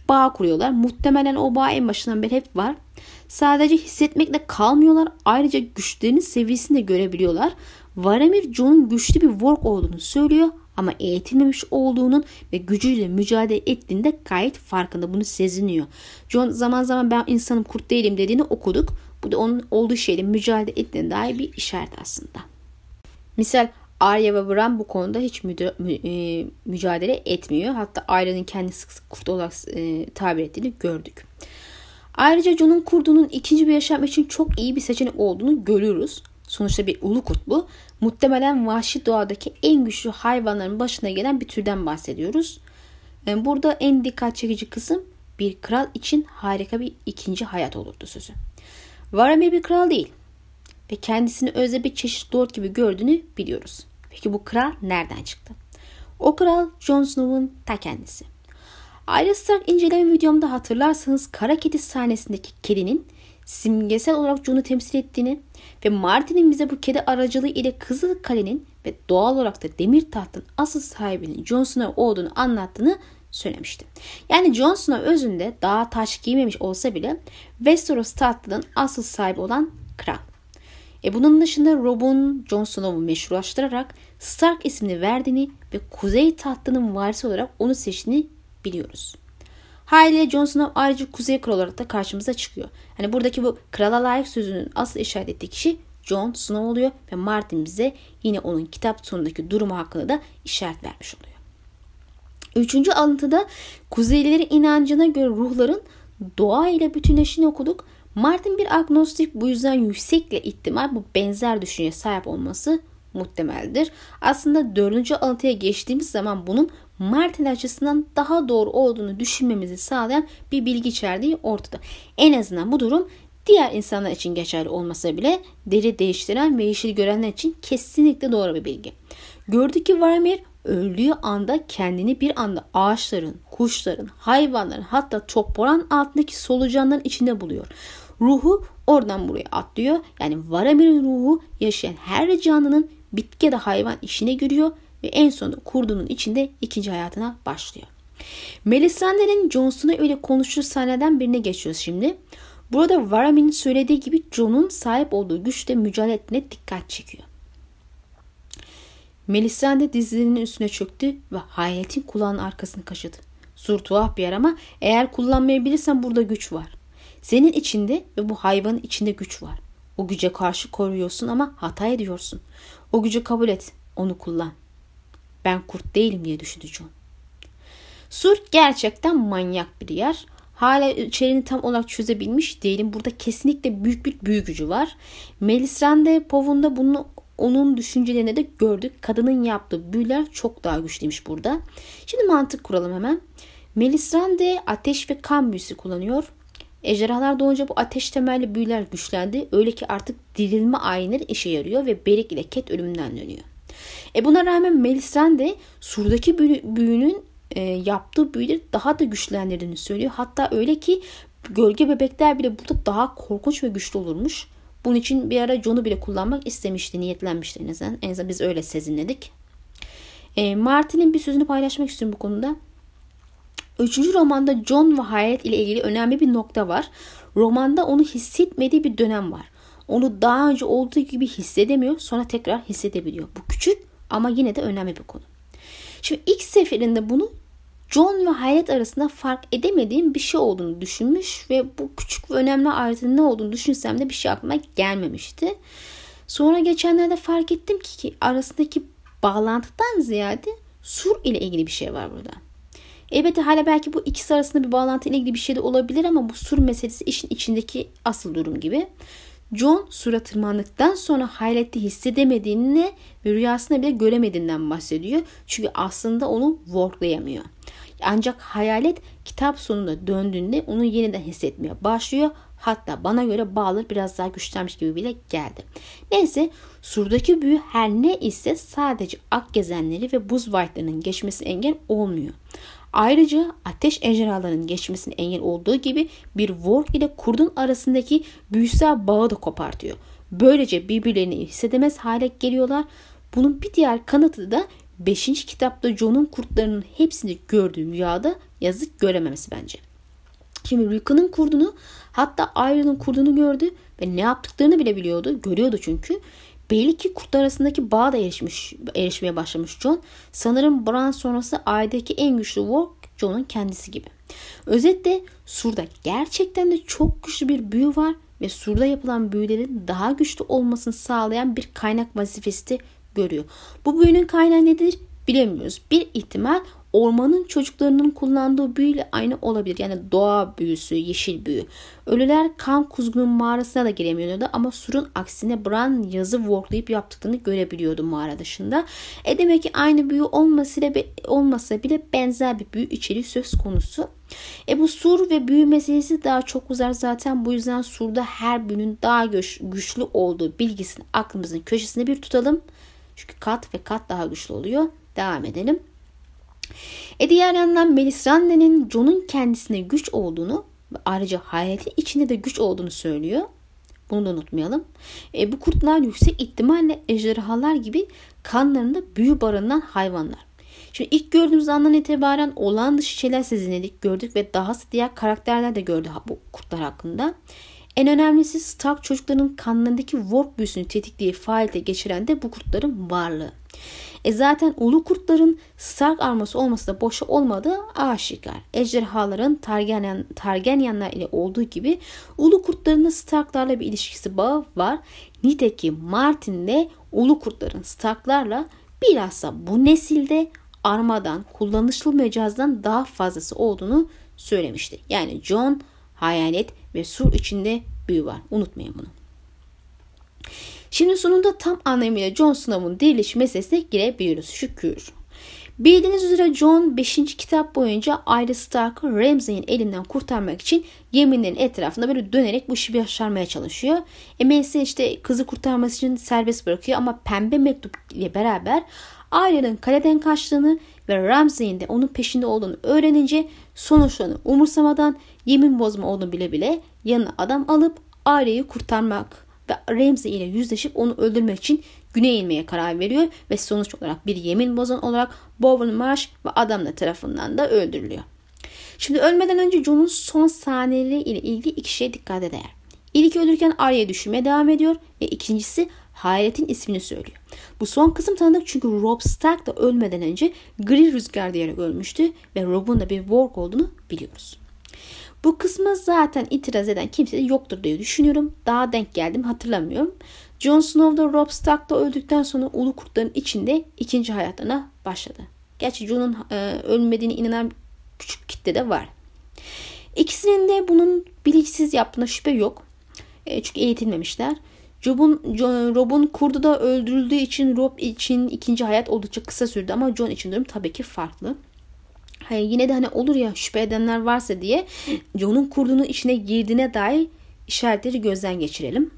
[SPEAKER 1] bağ kuruyorlar. Muhtemelen o bağ en başından beri hep var. Sadece hissetmekle kalmıyorlar. Ayrıca güçlerinin seviyesini de görebiliyorlar. Varamir John'un güçlü bir work olduğunu söylüyor ama eğitilmemiş olduğunun ve gücüyle mücadele ettiğinde gayet farkında bunu seziniyor. John zaman zaman ben insanım kurt değilim dediğini okuduk. Bu da onun olduğu şeyle mücadele ettiğine dair bir işaret aslında. Misal Arya ve Bran bu konuda hiç müde, mü, e, mücadele etmiyor. Hatta Arya'nın kendi sık sık kurt olarak e, tabir ettiğini gördük. Ayrıca Jon'un kurdunun ikinci bir yaşam için çok iyi bir seçenek olduğunu görüyoruz. Sonuçta bir ulu kurt bu. Muhtemelen vahşi doğadaki en güçlü hayvanların başına gelen bir türden bahsediyoruz. Yani e, burada en dikkat çekici kısım bir kral için harika bir ikinci hayat olurdu sözü. Varan bir kral değil ve kendisini özde bir çeşit lord gibi gördüğünü biliyoruz. Peki bu kral nereden çıktı? O kral Jon Snow'un ta kendisi. Ayrı Stark inceleme videomda hatırlarsanız Kara Kedi sahnesindeki kedinin simgesel olarak Jon'u temsil ettiğini ve Martin'in bize bu kedi aracılığı ile Kızıl Kale'nin ve doğal olarak da Demir Taht'ın asıl sahibinin Jon Snow olduğunu anlattığını söylemişti. Yani Jon Snow özünde daha taş giymemiş olsa bile Westeros tahtının asıl sahibi olan kral. E bunun dışında Robin Johnson'u meşrulaştırarak Stark ismini verdiğini ve Kuzey tahtının varisi olarak onu seçtiğini biliyoruz. Hayli Jon ayrıca Kuzey Kral olarak da karşımıza çıkıyor. Hani buradaki bu krala layık sözünün asıl işaret ettiği kişi John Snow oluyor ve Martin bize yine onun kitap sonundaki durumu hakkında da işaret vermiş oluyor. Üçüncü alıntıda Kuzeylilerin inancına göre ruhların doğa ile bütünleşini okuduk Martin bir agnostik bu yüzden yüksekle ihtimal bu benzer düşünce sahip olması muhtemeldir. Aslında dördüncü alıntıya geçtiğimiz zaman bunun Martin açısından daha doğru olduğunu düşünmemizi sağlayan bir bilgi içerdiği ortada. En azından bu durum diğer insanlar için geçerli olmasa bile deri değiştiren ve yeşil görenler için kesinlikle doğru bir bilgi. Gördük ki Vermeer öldüğü anda kendini bir anda ağaçların, kuşların, hayvanların hatta toporan altındaki solucanların içinde buluyor. Ruhu oradan buraya atlıyor. Yani Varamir'in ruhu yaşayan her canlının bitki ya da hayvan işine giriyor ve en sonunda kurdunun içinde ikinci hayatına başlıyor. Melisandre'nin Johnson'a öyle konuştuğu sahneden birine geçiyoruz şimdi. Burada Varamir'in söylediği gibi John'un sahip olduğu güçle mücadele dikkat çekiyor. Melisandre dizlerinin üstüne çöktü ve hayaletin kulağının arkasını kaşıdı. Sur tuhaf bir yer ama eğer kullanmayabilirsen burada güç var. Senin içinde ve bu hayvanın içinde güç var. O güce karşı koruyorsun ama hata ediyorsun. O gücü kabul et, onu kullan. Ben kurt değilim diye düşündü John. Sur gerçekten manyak bir yer. Hala içeriğini tam olarak çözebilmiş değilim. Burada kesinlikle büyük bir büyü gücü var. Melisande Pov'unda bunu onun düşüncelerine de gördük. Kadının yaptığı büyüler çok daha güçlüymüş burada. Şimdi mantık kuralım hemen. Melisande ateş ve kan büyüsü kullanıyor. Ejderhalar doğunca bu ateş temelli büyüler güçlendi. Öyle ki artık dirilme ayinleri işe yarıyor ve Berik ile Ket ölümden dönüyor. E buna rağmen Melisande de surdaki büyünün e, yaptığı büyüleri daha da güçlendirdiğini söylüyor. Hatta öyle ki gölge bebekler bile burada daha korkunç ve güçlü olurmuş. Bunun için bir ara John'u bile kullanmak istemişti, niyetlenmişti en azından. En azından biz öyle sezinledik. E, Martin'in bir sözünü paylaşmak istiyorum bu konuda. Üçüncü romanda John ve Hayat ile ilgili önemli bir nokta var. Romanda onu hissetmediği bir dönem var. Onu daha önce olduğu gibi hissedemiyor sonra tekrar hissedebiliyor. Bu küçük ama yine de önemli bir konu. Şimdi ilk seferinde bunu John ve Hayat arasında fark edemediğim bir şey olduğunu düşünmüş ve bu küçük ve önemli ayrıntının ne olduğunu düşünsem de bir şey aklıma gelmemişti. Sonra geçenlerde fark ettim ki, ki arasındaki bağlantıdan ziyade sur ile ilgili bir şey var burada. Elbette hala belki bu ikisi arasında bir bağlantı ile ilgili bir şey de olabilir ama bu sur meselesi işin içindeki asıl durum gibi. John sura tırmandıktan sonra haylette hissedemediğini ve rüyasında bile göremediğinden bahsediyor. Çünkü aslında onu vorklayamıyor. Ancak hayalet kitap sonunda döndüğünde onu yeniden hissetmeye başlıyor. Hatta bana göre bağlı biraz daha güçlenmiş gibi bile geldi. Neyse surdaki büyü her ne ise sadece ak gezenleri ve buz vahitlerinin geçmesi engel olmuyor. Ayrıca ateş ejderhalarının geçmesini engel olduğu gibi bir Vork ile kurdun arasındaki büyüsel bağı da kopartıyor. Böylece birbirlerini hissedemez hale geliyorlar. Bunun bir diğer kanıtı da 5. kitapta John'un kurtlarının hepsini gördüğü rüyada yazık görememesi bence. Şimdi Rick'ın kurdunu hatta Iron'un kurdunu gördü ve ne yaptıklarını bile biliyordu. Görüyordu çünkü. Belli ki kurt arasındaki bağ da erişmiş, erişmeye başlamış John. Sanırım Bran sonrası aydaki en güçlü Warg John'un kendisi gibi. Özetle Sur'da gerçekten de çok güçlü bir büyü var ve Sur'da yapılan büyülerin daha güçlü olmasını sağlayan bir kaynak vazifesi görüyor. Bu büyünün kaynağı nedir bilemiyoruz. Bir ihtimal ormanın çocuklarının kullandığı büyüyle aynı olabilir. Yani doğa büyüsü, yeşil büyü. Ölüler kan kuzgunun mağarasına da giremiyordu ama surun aksine Bran yazı worklayıp yaptıklarını görebiliyordu mağara dışında. E demek ki aynı büyü olmasıyla olmasa bile benzer bir büyü içerik söz konusu. E bu sur ve büyü meselesi daha çok uzar zaten bu yüzden surda her büyünün daha güçlü olduğu bilgisini aklımızın köşesinde bir tutalım. Çünkü kat ve kat daha güçlü oluyor. Devam edelim. E diğer yandan Melisandre'nin Rande'nin John'un kendisine güç olduğunu ve ayrıca hayaletin içinde de güç olduğunu söylüyor. Bunu da unutmayalım. E, bu kurtlar yüksek ihtimalle ejderhalar gibi kanlarında büyü barındıran hayvanlar. Şimdi ilk gördüğümüz andan itibaren olan dışı şeyler sezinledik, gördük ve daha diğer karakterler de gördü bu kurtlar hakkında. En önemlisi Stark çocukların kanlarındaki warp büyüsünü tetikleyip faaliyete geçiren de bu kurtların varlığı. E zaten ulu kurtların Stark arması olması da boşa olmadı aşikar. Ejderhaların Targaryen, Targaryenler ile olduğu gibi ulu kurtların da Starklarla bir ilişkisi bağı var. Nitekim Martin de ulu kurtların Starklarla bilhassa bu nesilde armadan kullanışlı mecazdan daha fazlası olduğunu söylemişti. Yani John hayalet ve sur içinde büyü var. Unutmayın bunu. Şimdi sonunda tam anlamıyla John Snow'un diriliş meselesine girebiliyoruz şükür. Bildiğiniz üzere John 5. kitap boyunca Arya Stark'ı Ramsay'in elinden kurtarmak için gemilerin etrafında böyle dönerek bu işi başarmaya çalışıyor. E Mason işte kızı kurtarması için serbest bırakıyor ama pembe mektup ile beraber Arya'nın kaleden kaçtığını ve Ramsay'in de onun peşinde olduğunu öğrenince sonuçlarını umursamadan yemin bozma olduğunu bile bile yanına adam alıp Arya'yı kurtarmak ve Ramsey ile yüzleşip onu öldürmek için güneye inmeye karar veriyor ve sonuç olarak bir yemin bozan olarak Bowen Marsh ve adamla tarafından da öldürülüyor. Şimdi ölmeden önce John'un son sahneleri ile ilgili iki şeye dikkat eder. İlki ölürken Arya düşünmeye devam ediyor ve ikincisi Hayret'in ismini söylüyor. Bu son kısım tanıdık çünkü Rob Stark da ölmeden önce gri rüzgar diyerek ölmüştü ve Rob'un da bir Warg olduğunu biliyoruz. Bu kısma zaten itiraz eden kimse yoktur diye düşünüyorum. Daha denk geldim hatırlamıyorum. Jon Snow da Robb Stark da öldükten sonra Ulu Kurtların içinde ikinci hayatına başladı. Gerçi Jon'un e, ölmediğine inanan küçük kitle de var. İkisinin de bunun bilinçsiz yaptığına şüphe yok. E, çünkü eğitilmemişler. Job'un, John, Rob'un kurdu da öldürüldüğü için Rob için ikinci hayat oldukça kısa sürdü ama John için durum tabii ki farklı. Hani yine de hani olur ya şüphe edenler varsa diye John'un kurdunun içine girdiğine dair işaretleri gözden geçirelim.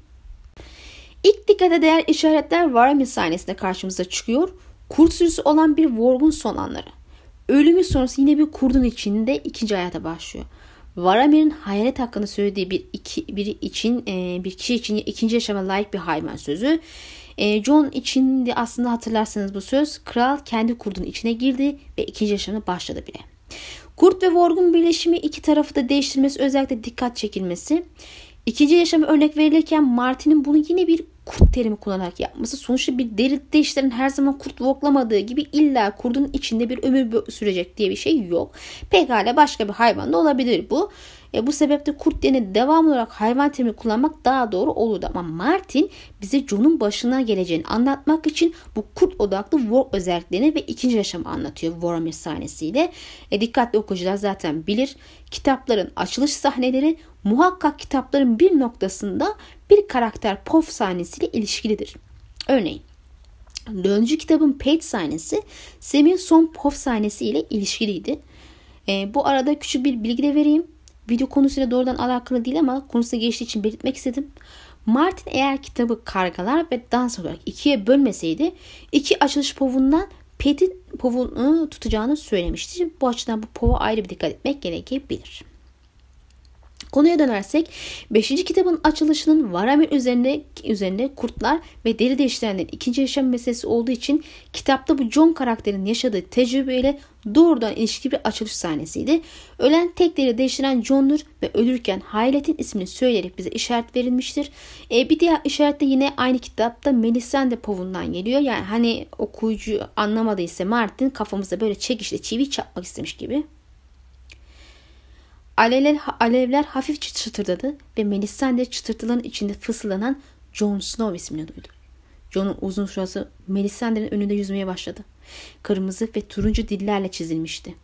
[SPEAKER 1] İlk dikkate değer işaretler Varemin sahnesinde karşımıza çıkıyor. Kurt sürüsü olan bir Vorg'un son anları. Ölümü sonrası yine bir kurdun içinde ikinci hayata başlıyor. Varamir'in hayalet hakkında söylediği bir iki, biri için e, bir kişi için ikinci yaşama layık bir hayvan sözü. E, John için de aslında hatırlarsanız bu söz kral kendi kurdun içine girdi ve ikinci yaşamı başladı bile. Kurt ve Worg'un birleşimi iki tarafı da değiştirmesi özellikle dikkat çekilmesi. İkinci yaşamı örnek verilirken Martin'in bunu yine bir kurt terimi kullanarak yapması sonuçta bir deri değişlerin her zaman kurt voklamadığı gibi illa kurdun içinde bir ömür sürecek diye bir şey yok. Pekala başka bir hayvan da olabilir bu. E, bu sebeple kurt yerine devamlı olarak hayvan temini kullanmak daha doğru olurdu. Ama Martin bize John'un başına geleceğini anlatmak için bu kurt odaklı War özelliklerini ve ikinci yaşamı anlatıyor Voromir sahnesiyle. E, dikkatli okuyucular zaten bilir. Kitapların açılış sahneleri muhakkak kitapların bir noktasında bir karakter pof sahnesiyle ilişkilidir. Örneğin döncü kitabın Page sahnesi Sam'in son pof sahnesi ile ilişkiliydi. E, bu arada küçük bir bilgi de vereyim video konusuyla doğrudan alakalı değil ama konusu geçtiği için belirtmek istedim. Martin eğer kitabı kargalar ve dans olarak ikiye bölmeseydi iki açılış povundan Pet'in povunu tutacağını söylemişti. Bu açıdan bu pova ayrı bir dikkat etmek gerekebilir. Konuya dönersek 5. kitabın açılışının Varamir üzerine, üzerine kurtlar ve deri değiştirenlerin ikinci yaşam meselesi olduğu için kitapta bu John karakterinin yaşadığı tecrübeyle doğrudan ilişki bir açılış sahnesiydi. Ölen tek deri değiştiren John'dur ve ölürken Hayret'in ismini söyleyerek bize işaret verilmiştir. E, bir diğer işaret de yine aynı kitapta Melisande Povundan geliyor. Yani hani okuyucu anlamadıysa Martin kafamızda böyle çekişle çivi çakmak istemiş gibi. Alevler, alevler hafif çıtırdadı ve Melisandre çıtırtıların içinde fısıldanan Jon Snow ismini duydu. Jon'un uzun şurası Melisandre'nin önünde yüzmeye başladı. Kırmızı ve turuncu dillerle çizilmişti.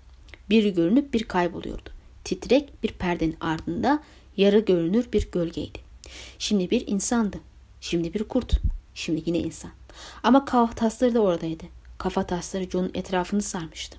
[SPEAKER 1] Bir görünüp bir kayboluyordu. Titrek bir perdenin ardında yarı görünür bir gölgeydi. Şimdi bir insandı. Şimdi bir kurt. Şimdi yine insan. Ama kafa tasları da oradaydı. Kafa tasları Jon'un etrafını sarmıştı.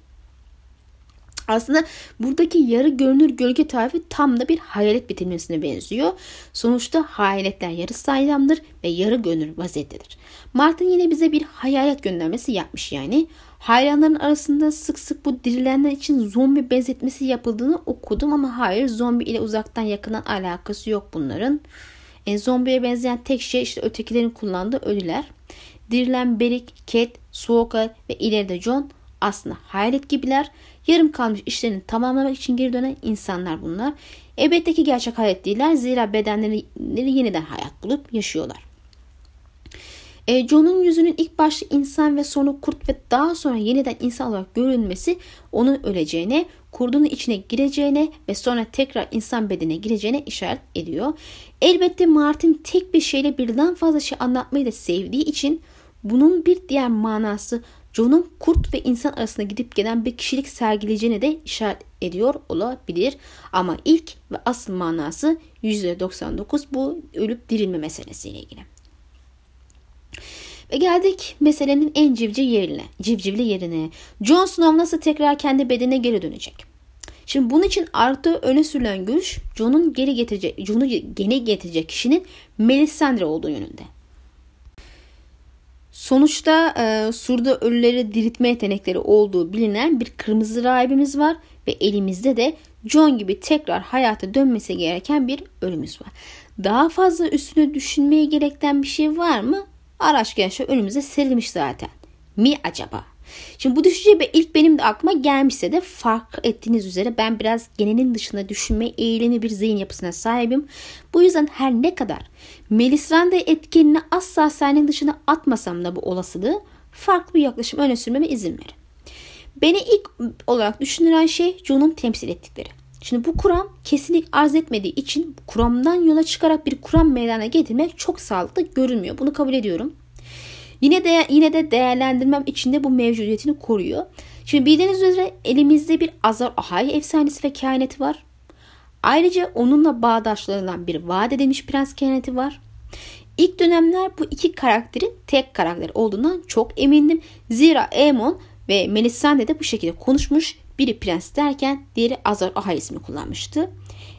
[SPEAKER 1] Aslında buradaki yarı görünür gölge tarifi tam da bir hayalet bitirmesine benziyor. Sonuçta hayaletler yarı saylamdır ve yarı görünür vaziyettedir. Martin yine bize bir hayalet göndermesi yapmış yani. Hayranların arasında sık sık bu dirilenler için zombi benzetmesi yapıldığını okudum ama hayır zombi ile uzaktan yakından alakası yok bunların. E, zombiye benzeyen tek şey işte ötekilerin kullandığı ölüler. Dirilen Beric, Kate, Soğuka ve ileride John aslında hayalet gibiler Yarım kalmış işlerini tamamlamak için geri dönen insanlar bunlar. Elbette ki gerçek hayat değiller. Zira bedenleri yeniden hayat bulup yaşıyorlar. E, John'un yüzünün ilk başta insan ve sonu kurt ve daha sonra yeniden insan olarak görünmesi onun öleceğine, kurdu'nun içine gireceğine ve sonra tekrar insan bedene gireceğine işaret ediyor. Elbette Martin tek bir şeyle birden fazla şey anlatmayı da sevdiği için bunun bir diğer manası John'un kurt ve insan arasında gidip gelen bir kişilik sergileyeceğine de işaret ediyor olabilir. Ama ilk ve asıl manası %99 bu ölüp dirilme meselesiyle ilgili. Ve geldik meselenin en civciv yerine, civcivli yerine. Jon Snow nasıl tekrar kendi bedene geri dönecek? Şimdi bunun için artı öne sürülen görüş Jon'un geri getirecek, Jon'u gene getirecek kişinin Melisandre olduğu yönünde. Sonuçta e, surda ölüleri diriltme yetenekleri olduğu bilinen bir kırmızı rahibimiz var ve elimizde de John gibi tekrar hayata dönmesi gereken bir ölümüz var. Daha fazla üstüne düşünmeye gerekten bir şey var mı? Araç gençler önümüze serilmiş zaten. Mi acaba? Şimdi bu düşünce be ilk benim de aklıma gelmişse de fark ettiğiniz üzere ben biraz genelin dışına düşünme eğilimi bir zihin yapısına sahibim. Bu yüzden her ne kadar Melisren de etkenini asla sahne dışına atmasam da bu olasılığı farklı bir yaklaşım öne sürmeme izin verin. Beni ilk olarak düşündüren şey John'un temsil ettikleri. Şimdi bu kuram kesinlik arz etmediği için kuramdan yola çıkarak bir kuram meydana getirmek çok sağlıklı görünmüyor. Bunu kabul ediyorum. Yine de yine de değerlendirmem içinde bu mevcudiyetini koruyor. Şimdi bildiğiniz üzere elimizde bir Azar Ahai efsanesi ve kainatı var. Ayrıca onunla bağdaşlanan bir vaat edilmiş Prens Kennedy var. İlk dönemler bu iki karakterin tek karakter olduğundan çok emindim. Zira Aemon ve Melisande de bu şekilde konuşmuş. Biri prens derken diğeri Azar Ahar ismi kullanmıştı.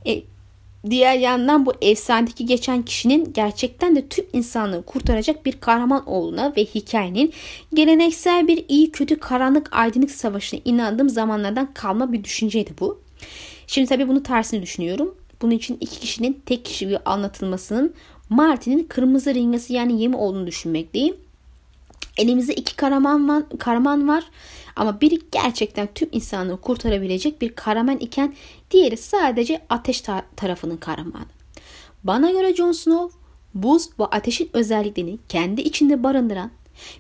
[SPEAKER 1] E, diğer yandan bu efsanedeki geçen kişinin gerçekten de tüm insanlığı kurtaracak bir kahraman olduğuna ve hikayenin geleneksel bir iyi kötü karanlık aydınlık savaşına inandığım zamanlardan kalma bir düşünceydi bu. Şimdi tabii bunu tersini düşünüyorum. Bunun için iki kişinin tek kişi bir anlatılmasının Martin'in kırmızı ringası yani yemi olduğunu düşünmekteyim. Elimizde iki karaman var, karaman var ama biri gerçekten tüm insanlığı kurtarabilecek bir karaman iken diğeri sadece ateş ta- tarafının karamanı. Bana göre Jon Snow buz ve ateşin özelliklerini kendi içinde barındıran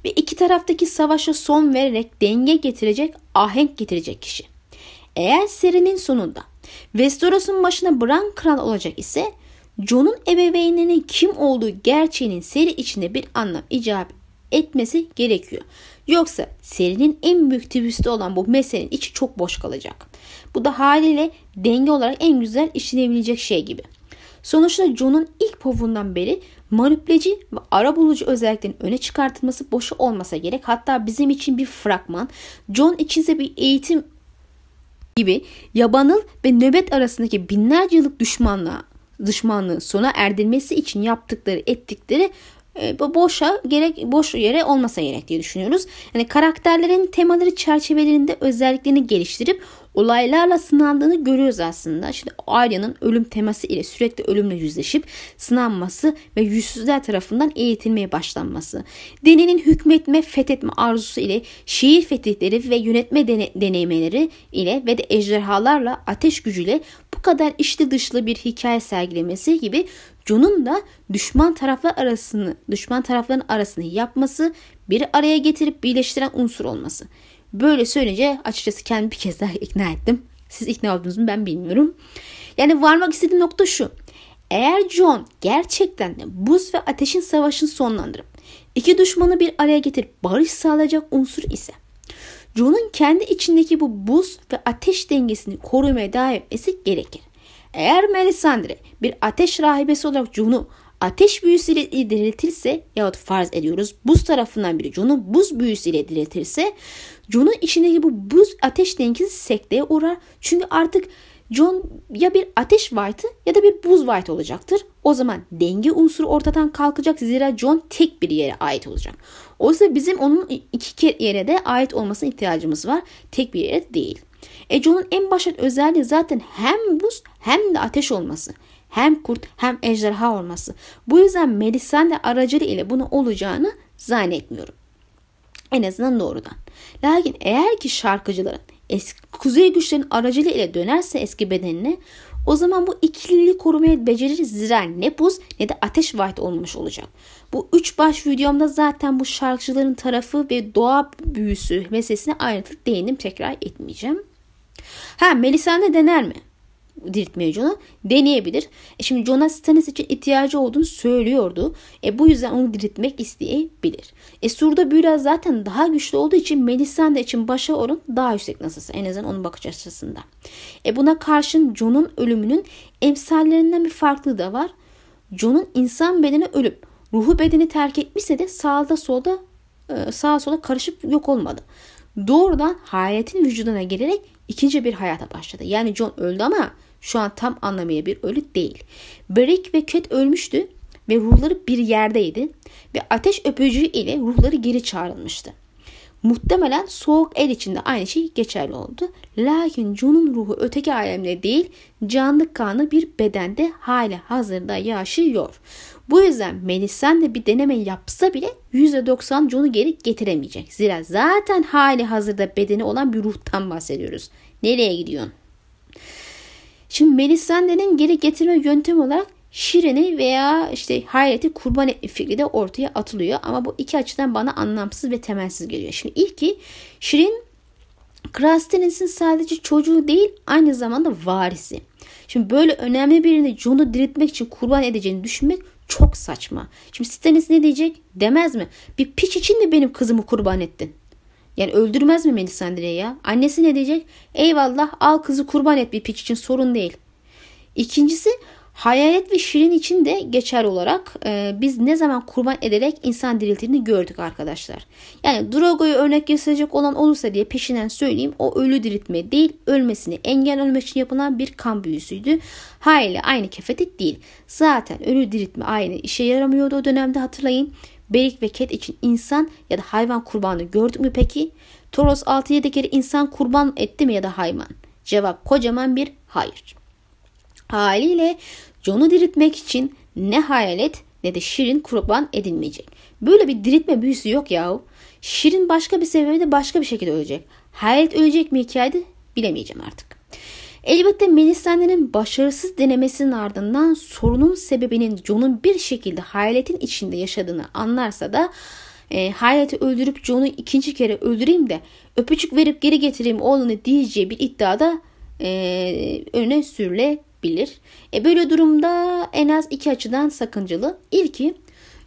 [SPEAKER 1] ve iki taraftaki savaşa son vererek denge getirecek, ahenk getirecek kişi. Eğer serinin sonunda Westeros'un başına Bran kral olacak ise Jon'un ebeveyninin kim olduğu gerçeğinin seri içinde bir anlam icap etmesi gerekiyor. Yoksa serinin en büyük twisti olan bu meselenin içi çok boş kalacak. Bu da haliyle denge olarak en güzel işlenebilecek şey gibi. Sonuçta Jon'un ilk povundan beri manipüleci ve ara bulucu özelliklerin öne çıkartılması boşu olmasa gerek. Hatta bizim için bir fragman, Jon içinse bir eğitim gibi yabanıl ve nöbet arasındaki binlerce yıllık düşmanlığa düşmanlığın sona erdirmesi için yaptıkları ettikleri e, boşa gerek boş yere olmasa gerek diye düşünüyoruz. Yani karakterlerin temaları çerçevelerinde özelliklerini geliştirip olaylarla sınandığını görüyoruz aslında. Şimdi Arya'nın ölüm teması ile sürekli ölümle yüzleşip sınanması ve yüzsüzler tarafından eğitilmeye başlanması. Denenin hükmetme, fethetme arzusu ile şiir fetihleri ve yönetme dene, deneymeleri ile ve de ejderhalarla ateş gücüyle bu kadar içli dışlı bir hikaye sergilemesi gibi John'un da düşman taraflar arasını, düşman tarafların arasını yapması, bir araya getirip birleştiren unsur olması. Böyle söyleyince açıkçası kendimi bir kez daha ikna ettim. Siz ikna oldunuz mu ben bilmiyorum. Yani varmak istediğim nokta şu. Eğer John gerçekten de buz ve ateşin savaşını sonlandırıp iki düşmanı bir araya getirip barış sağlayacak unsur ise John'un kendi içindeki bu buz ve ateş dengesini korumaya devam etmesi gerekir. Eğer Melisandre bir ateş rahibesi olarak John'u ateş büyüsüyle diriltirse yahut farz ediyoruz buz tarafından biri John'u buz büyüsüyle diriltirse John'un içindeki bu buz ateş dengesi sekteye uğrar. Çünkü artık John ya bir ateş White'ı ya da bir buz White olacaktır. O zaman denge unsuru ortadan kalkacak zira John tek bir yere ait olacak. Oysa bizim onun iki yere de ait olmasına ihtiyacımız var. Tek bir yere değil. E John'un en başat özelliği zaten hem buz hem de ateş olması. Hem kurt hem ejderha olması. Bu yüzden Melisande aracılığı ile bunu olacağını zannetmiyorum. En azından doğrudan. Lakin eğer ki şarkıcıların eski kuzey güçlerin aracılığı ile dönerse eski bedenine o zaman bu ikililiği korumaya becerir zira ne buz ne de ateş vaat olmamış olacak. Bu üç baş videomda zaten bu şarkıcıların tarafı ve doğa büyüsü meselesine ayrıntılı değindim tekrar etmeyeceğim. Ha Melisande dener mi? diriltmeye Jon'a deneyebilir. E şimdi Jon'a Stannis için ihtiyacı olduğunu söylüyordu. E bu yüzden onu diriltmek isteyebilir. E Sur'da biraz zaten daha güçlü olduğu için Melisandre için başa oran daha yüksek nasılsa en azından onun bakış açısında. E buna karşın Jon'un ölümünün emsallerinden bir farklı da var. Jon'un insan bedeni ölüp ruhu bedeni terk etmişse de sağda solda e, sağa sola karışıp yok olmadı. Doğrudan hayaletin vücuduna gelerek ikinci bir hayata başladı. Yani John öldü ama şu an tam anlamıyla bir ölü değil. Berek ve Ket ölmüştü ve ruhları bir yerdeydi ve ateş öpücüğü ile ruhları geri çağrılmıştı. Muhtemelen soğuk el içinde aynı şey geçerli oldu. Lakin John'un ruhu öteki alemde değil, canlı kanlı bir bedende hali hazırda yaşıyor. Bu yüzden Melisande de bir deneme yapsa bile %90 John'u geri getiremeyecek. Zira zaten hali hazırda bedeni olan bir ruhtan bahsediyoruz. Nereye gidiyorsun? Şimdi Melisandre'nin geri getirme yöntemi olarak Şirin'i veya işte Hayret'i kurban etme fikri de ortaya atılıyor. Ama bu iki açıdan bana anlamsız ve temelsiz geliyor. Şimdi ilki Şirin Krastenis'in sadece çocuğu değil aynı zamanda varisi. Şimdi böyle önemli birini Jon'u diriltmek için kurban edeceğini düşünmek çok saçma. Şimdi Stannis ne diyecek? Demez mi? Bir piç için mi benim kızımı kurban ettin? Yani öldürmez mi Melisandre ya? Annesi ne diyecek? Eyvallah al kızı kurban et bir piç için sorun değil. İkincisi hayalet ve şirin için de geçer olarak e, biz ne zaman kurban ederek insan diriltildiğini gördük arkadaşlar. Yani Drogo'yu örnek gösterecek olan olursa diye peşinden söyleyeyim o ölü diriltme değil ölmesini engel olmak için yapılan bir kan büyüsüydü. Hayli aynı kefetik değil. Zaten ölü diriltme aynı işe yaramıyordu o dönemde hatırlayın. Beyik ve Ket için insan ya da hayvan kurbanı gördük mü peki? Toros 6-7 kere insan kurban etti mi ya da hayvan? Cevap kocaman bir hayır. Haliyle John'u diriltmek için ne hayalet ne de Şirin kurban edilmeyecek. Böyle bir diriltme büyüsü yok yahu. Şirin başka bir sebebi de başka bir şekilde ölecek. Hayalet ölecek mi hikayede bilemeyeceğim artık. Elbette Melisandre'nin başarısız denemesinin ardından sorunun sebebinin Jon'un bir şekilde hayaletin içinde yaşadığını anlarsa da e, hayaleti öldürüp Jon'u ikinci kere öldüreyim de öpücük verip geri getireyim oğlunu diyeceği bir iddiada e, öne sürülebilir. E, böyle durumda en az iki açıdan sakıncalı. İlki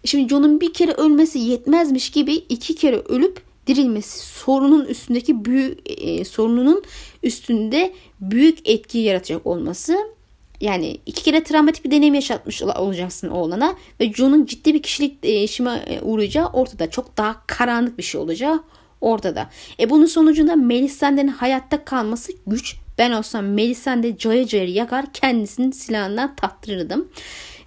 [SPEAKER 1] şimdi Jon'un bir kere ölmesi yetmezmiş gibi iki kere ölüp dirilmesi sorunun üstündeki büyük e, sorununun üstünde büyük etki yaratacak olması yani iki kere travmatik bir deneyim yaşatmış olacaksın oğlana ve John'un ciddi bir kişilik değişime e, uğrayacağı ortada. Çok daha karanlık bir şey olacağı ortada. E bunun sonucunda Melisandre'nin hayatta kalması güç. Ben olsam Melisandre cayır cayır yakar kendisini silahından tattırırdım.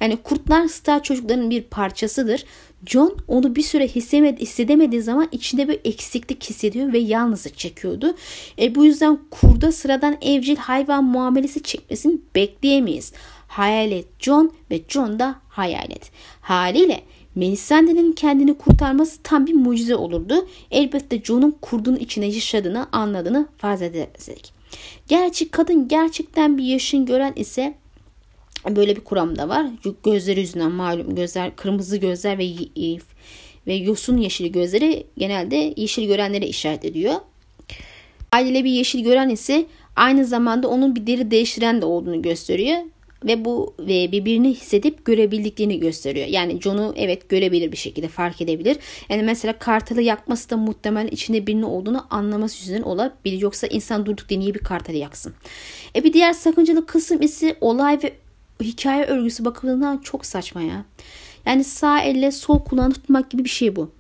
[SPEAKER 1] Yani kurtlar star çocuklarının bir parçasıdır. John onu bir süre hissedemediği zaman içinde bir eksiklik hissediyor ve yalnızı çekiyordu. E, bu yüzden kurda sıradan evcil hayvan muamelesi çekmesini bekleyemeyiz. Hayalet John ve John da hayalet. Haliyle Melisandre'nin kendini kurtarması tam bir mucize olurdu. Elbette John'un kurdun içine yaşadığını anladığını farz edersek. Gerçi kadın gerçekten bir yaşın gören ise Böyle bir kuram da var. Gözleri yüzünden malum gözler kırmızı gözler ve ve yosun yeşili gözleri genelde yeşil görenlere işaret ediyor. bir yeşil gören ise aynı zamanda onun bir deri değiştiren de olduğunu gösteriyor ve bu ve birbirini hissedip görebildiklerini gösteriyor. Yani John'u evet görebilir bir şekilde fark edebilir. Yani mesela kartalı yakması da muhtemelen içinde birinin olduğunu anlaması yüzünden olabilir. Yoksa insan durduk diye niye bir kartalı yaksın? E bir diğer sakıncalı kısım ise olay ve hikaye örgüsü bakımından çok saçma ya. Yani sağ elle sol kulağını tutmak gibi bir şey bu.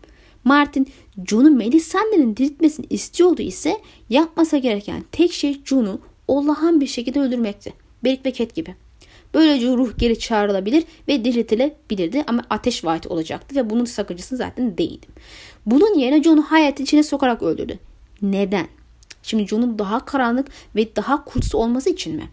[SPEAKER 1] Martin John'u Melisandre'nin diriltmesini istiyordu ise yapmasa gereken tek şey John'u Allah'ın bir şekilde öldürmekti. Berik ve Ket gibi. Böylece ruh geri çağrılabilir ve diriltilebilirdi ama ateş vaati olacaktı ve bunun sakıncısı zaten değildi. Bunun yerine John'u hayatın içine sokarak öldürdü. Neden? Şimdi John'un daha karanlık ve daha kurtsu olması için mi?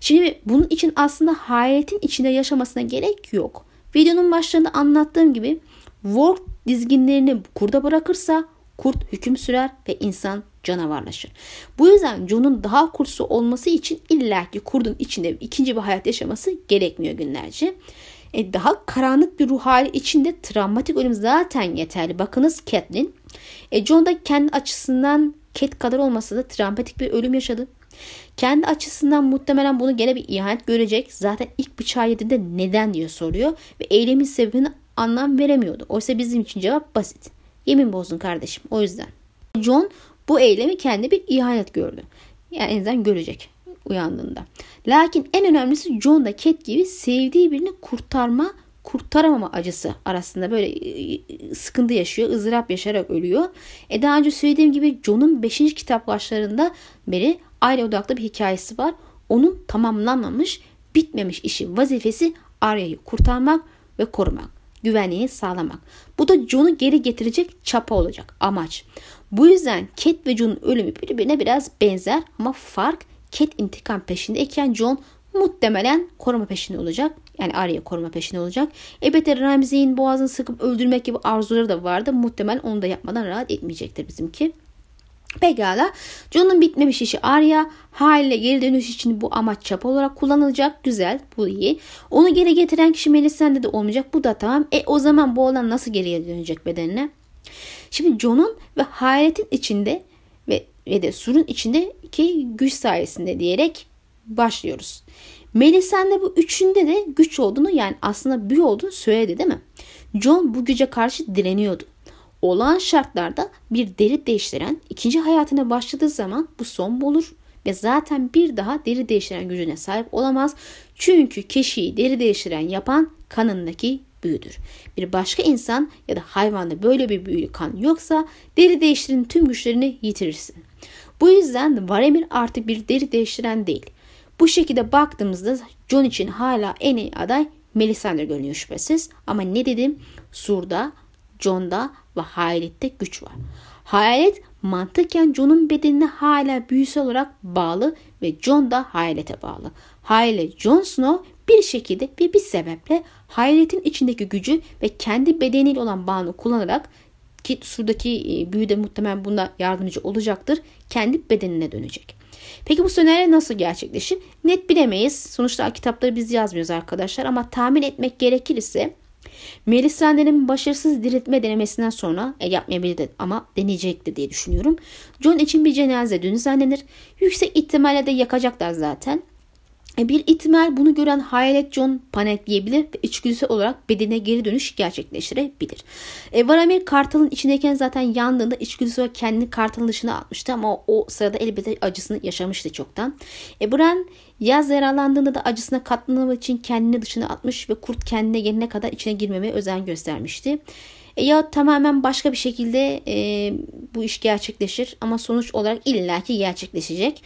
[SPEAKER 1] Şimdi bunun için aslında hayretin içinde yaşamasına gerek yok. Videonun başlarında anlattığım gibi Worf dizginlerini kurda bırakırsa kurt hüküm sürer ve insan canavarlaşır. Bu yüzden John'un daha kursu olması için illaki kurdun içinde ikinci bir hayat yaşaması gerekmiyor günlerce. E, daha karanlık bir ruh hali içinde travmatik ölüm zaten yeterli. Bakınız Catelyn. E, John da kendi açısından Cat kadar olmasa da travmatik bir ölüm yaşadı. Kendi açısından muhtemelen bunu gene bir ihanet görecek. Zaten ilk bıçağı yediğinde neden diye soruyor ve eylemin sebebini anlam veremiyordu. Oysa bizim için cevap basit. Yemin bozdun kardeşim o yüzden. John bu eylemi kendi bir ihanet gördü. Yani en azından görecek uyandığında. Lakin en önemlisi John da Cat gibi sevdiği birini kurtarma kurtaramama acısı arasında böyle e, e, sıkıntı yaşıyor. ızdırap yaşarak ölüyor. E daha önce söylediğim gibi John'un 5. kitap başlarında beri aile odaklı bir hikayesi var. Onun tamamlanmamış, bitmemiş işi, vazifesi Arya'yı kurtarmak ve korumak, güvenliğini sağlamak. Bu da John'u geri getirecek çapa olacak amaç. Bu yüzden Cat ve John'un ölümü birbirine biraz benzer ama fark Cat intikam peşindeyken John muhtemelen koruma peşinde olacak. Yani Arya'yı koruma peşinde olacak. Elbette Ramsey'in boğazını sıkıp öldürmek gibi arzuları da vardı. Muhtemelen onu da yapmadan rahat etmeyecektir bizimki. Pekala. John'un bitmemiş işi Arya. Hale geri dönüş için bu amaç çap olarak kullanılacak. Güzel. Bu iyi. Onu geri getiren kişi Melisande de olmayacak. Bu da tamam. E o zaman bu olan nasıl geriye dönecek bedenine? Şimdi John'un ve hayretin içinde ve, ve de surun içindeki güç sayesinde diyerek başlıyoruz. Melisande bu üçünde de güç olduğunu yani aslında büyü olduğunu söyledi değil mi? John bu güce karşı direniyordu olağan şartlarda bir deri değiştiren ikinci hayatına başladığı zaman bu son bulur ve zaten bir daha deri değiştiren gücüne sahip olamaz. Çünkü kişiyi deri değiştiren yapan kanındaki büyüdür. Bir başka insan ya da hayvanda böyle bir büyülü kan yoksa deri değiştirin tüm güçlerini yitirirsin. Bu yüzden Varemir artık bir deri değiştiren değil. Bu şekilde baktığımızda John için hala en iyi aday Melisandre görünüyor şüphesiz. Ama ne dedim? Sur'da, John'da ve hayalette güç var. Hayalet mantıken John'un bedenine hala büyüsel olarak bağlı ve John da hayalete bağlı. Hayalet Jon Snow bir şekilde ve bir sebeple hayaletin içindeki gücü ve kendi bedeniyle olan bağını kullanarak ki surdaki e, büyü de muhtemelen buna yardımcı olacaktır. Kendi bedenine dönecek. Peki bu senaryo nasıl gerçekleşir? Net bilemeyiz. Sonuçta kitapları biz yazmıyoruz arkadaşlar ama tahmin etmek gerekirse Melisandre'nin başarısız diriltme denemesinden sonra e, yapmayabilirdi ama deneyecekti diye düşünüyorum. John için bir cenaze düğünü zannedilir. Yüksek ihtimalle de yakacaklar zaten. E, bir ihtimal bunu gören Hayalet John panikleyebilir ve içgüdüsel olarak bedene geri dönüş gerçekleştirebilir. E, Varamir kartalın içindeyken zaten yandığında içgüdüsel olarak kendini kartalın dışına atmıştı ama o sırada elbette acısını yaşamıştı çoktan. E, Bran yaz yaralandığında da acısına katlanamak için kendini dışına atmış ve kurt kendine gelene kadar içine girmemeye özen göstermişti e, ya tamamen başka bir şekilde e, bu iş gerçekleşir ama sonuç olarak illaki gerçekleşecek.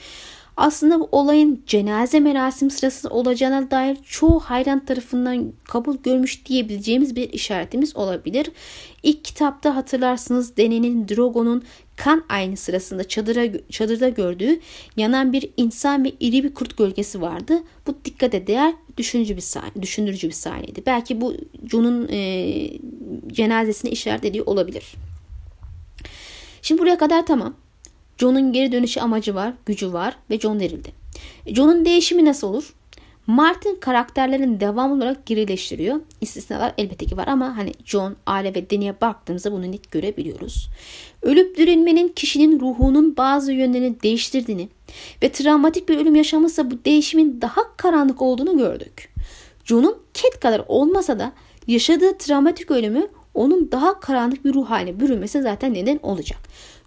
[SPEAKER 1] Aslında bu olayın cenaze merasim sırasında olacağına dair çoğu hayran tarafından kabul görmüş diyebileceğimiz bir işaretimiz olabilir. İlk kitapta hatırlarsınız Deni'nin Drogo'nun kan aynı sırasında çadıra, çadırda gördüğü yanan bir insan ve iri bir kurt gölgesi vardı. Bu dikkate değer düşünücü bir sahne, düşündürücü bir sahneydi. Belki bu Jon'un e, cenazesine işaret ediyor olabilir. Şimdi buraya kadar tamam. John'un geri dönüşü amacı var, gücü var ve John derildi. John'un değişimi nasıl olur? Martin karakterlerin devam olarak girileştiriyor. İstisnalar elbette ki var ama hani John, aile ve Deni'ye baktığımızda bunu net görebiliyoruz. Ölüp dirilmenin kişinin ruhunun bazı yönlerini değiştirdiğini ve travmatik bir ölüm yaşamışsa bu değişimin daha karanlık olduğunu gördük. John'un Cat kadar olmasa da yaşadığı travmatik ölümü onun daha karanlık bir ruh haline bürünmesi zaten neden olacak.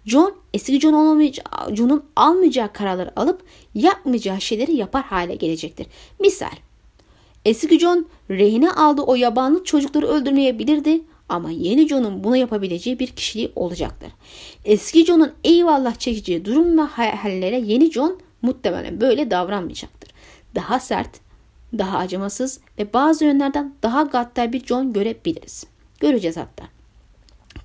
[SPEAKER 1] John eski John olamayacağı, John'un almayacağı kararları alıp yapmayacağı şeyleri yapar hale gelecektir. Misal eski John rehine aldığı o yabanlık çocukları öldürmeyebilirdi ama yeni John'un bunu yapabileceği bir kişiliği olacaktır. Eski John'un eyvallah çekeceği durum ve hayallere yeni John muhtemelen böyle davranmayacaktır. Daha sert, daha acımasız ve bazı yönlerden daha gaddar bir John görebiliriz. Göreceğiz hatta.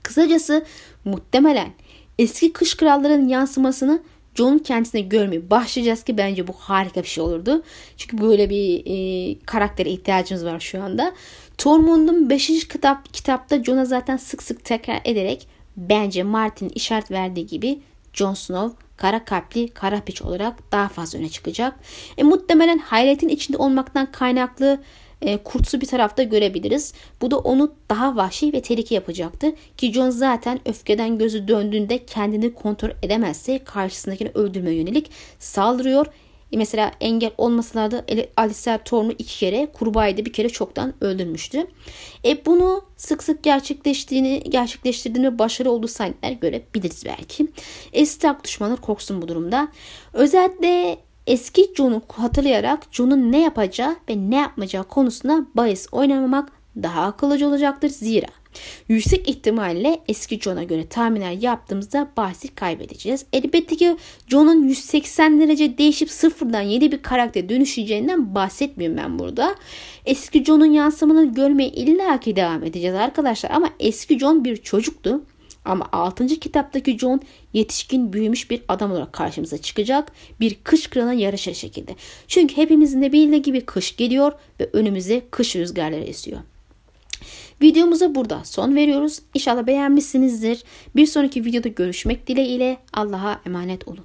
[SPEAKER 1] Kısacası muhtemelen eski kış kralların yansımasını John kendisine görmeyi başlayacağız ki bence bu harika bir şey olurdu. Çünkü böyle bir e, karaktere ihtiyacımız var şu anda. Tormund'un 5. kitap kitapta John'a zaten sık sık tekrar ederek bence Martin işaret verdiği gibi Jon Snow kara kalpli, kara piç olarak daha fazla öne çıkacak. E, muhtemelen hayretin içinde olmaktan kaynaklı e, kurtsu bir tarafta görebiliriz. Bu da onu daha vahşi ve tehlike yapacaktı ki John zaten öfkeden gözü döndüğünde kendini kontrol edemezse karşısındakini öldürmeye yönelik saldırıyor. E mesela engel olmasalar da Alistair Thorne'u iki kere, Kurbağa'yı da bir kere çoktan öldürmüştü. E bunu sık sık gerçekleştiğini, gerçekleştirdiğini ve başarı olduğu sahneler görebiliriz belki. E Stark düşmanları korksun bu durumda. Özellikle eski John'u hatırlayarak John'un ne yapacağı ve ne yapmayacağı konusunda bahis oynamamak daha akıllıca olacaktır zira Yüksek ihtimalle eski John'a göre tahminler yaptığımızda bahsi kaybedeceğiz. Elbette ki John'un 180 derece değişip sıfırdan yeni bir karakter dönüşeceğinden bahsetmiyorum ben burada. Eski John'un yansımalarını görmeye illaki devam edeceğiz arkadaşlar ama eski John bir çocuktu ama 6. kitaptaki John yetişkin büyümüş bir adam olarak karşımıza çıkacak bir kış kralına yarışır şekilde. Çünkü hepimizin de bildiği gibi kış geliyor ve önümüze kış rüzgarları esiyor. Videomuza burada son veriyoruz. İnşallah beğenmişsinizdir. Bir sonraki videoda görüşmek dileğiyle Allah'a emanet olun.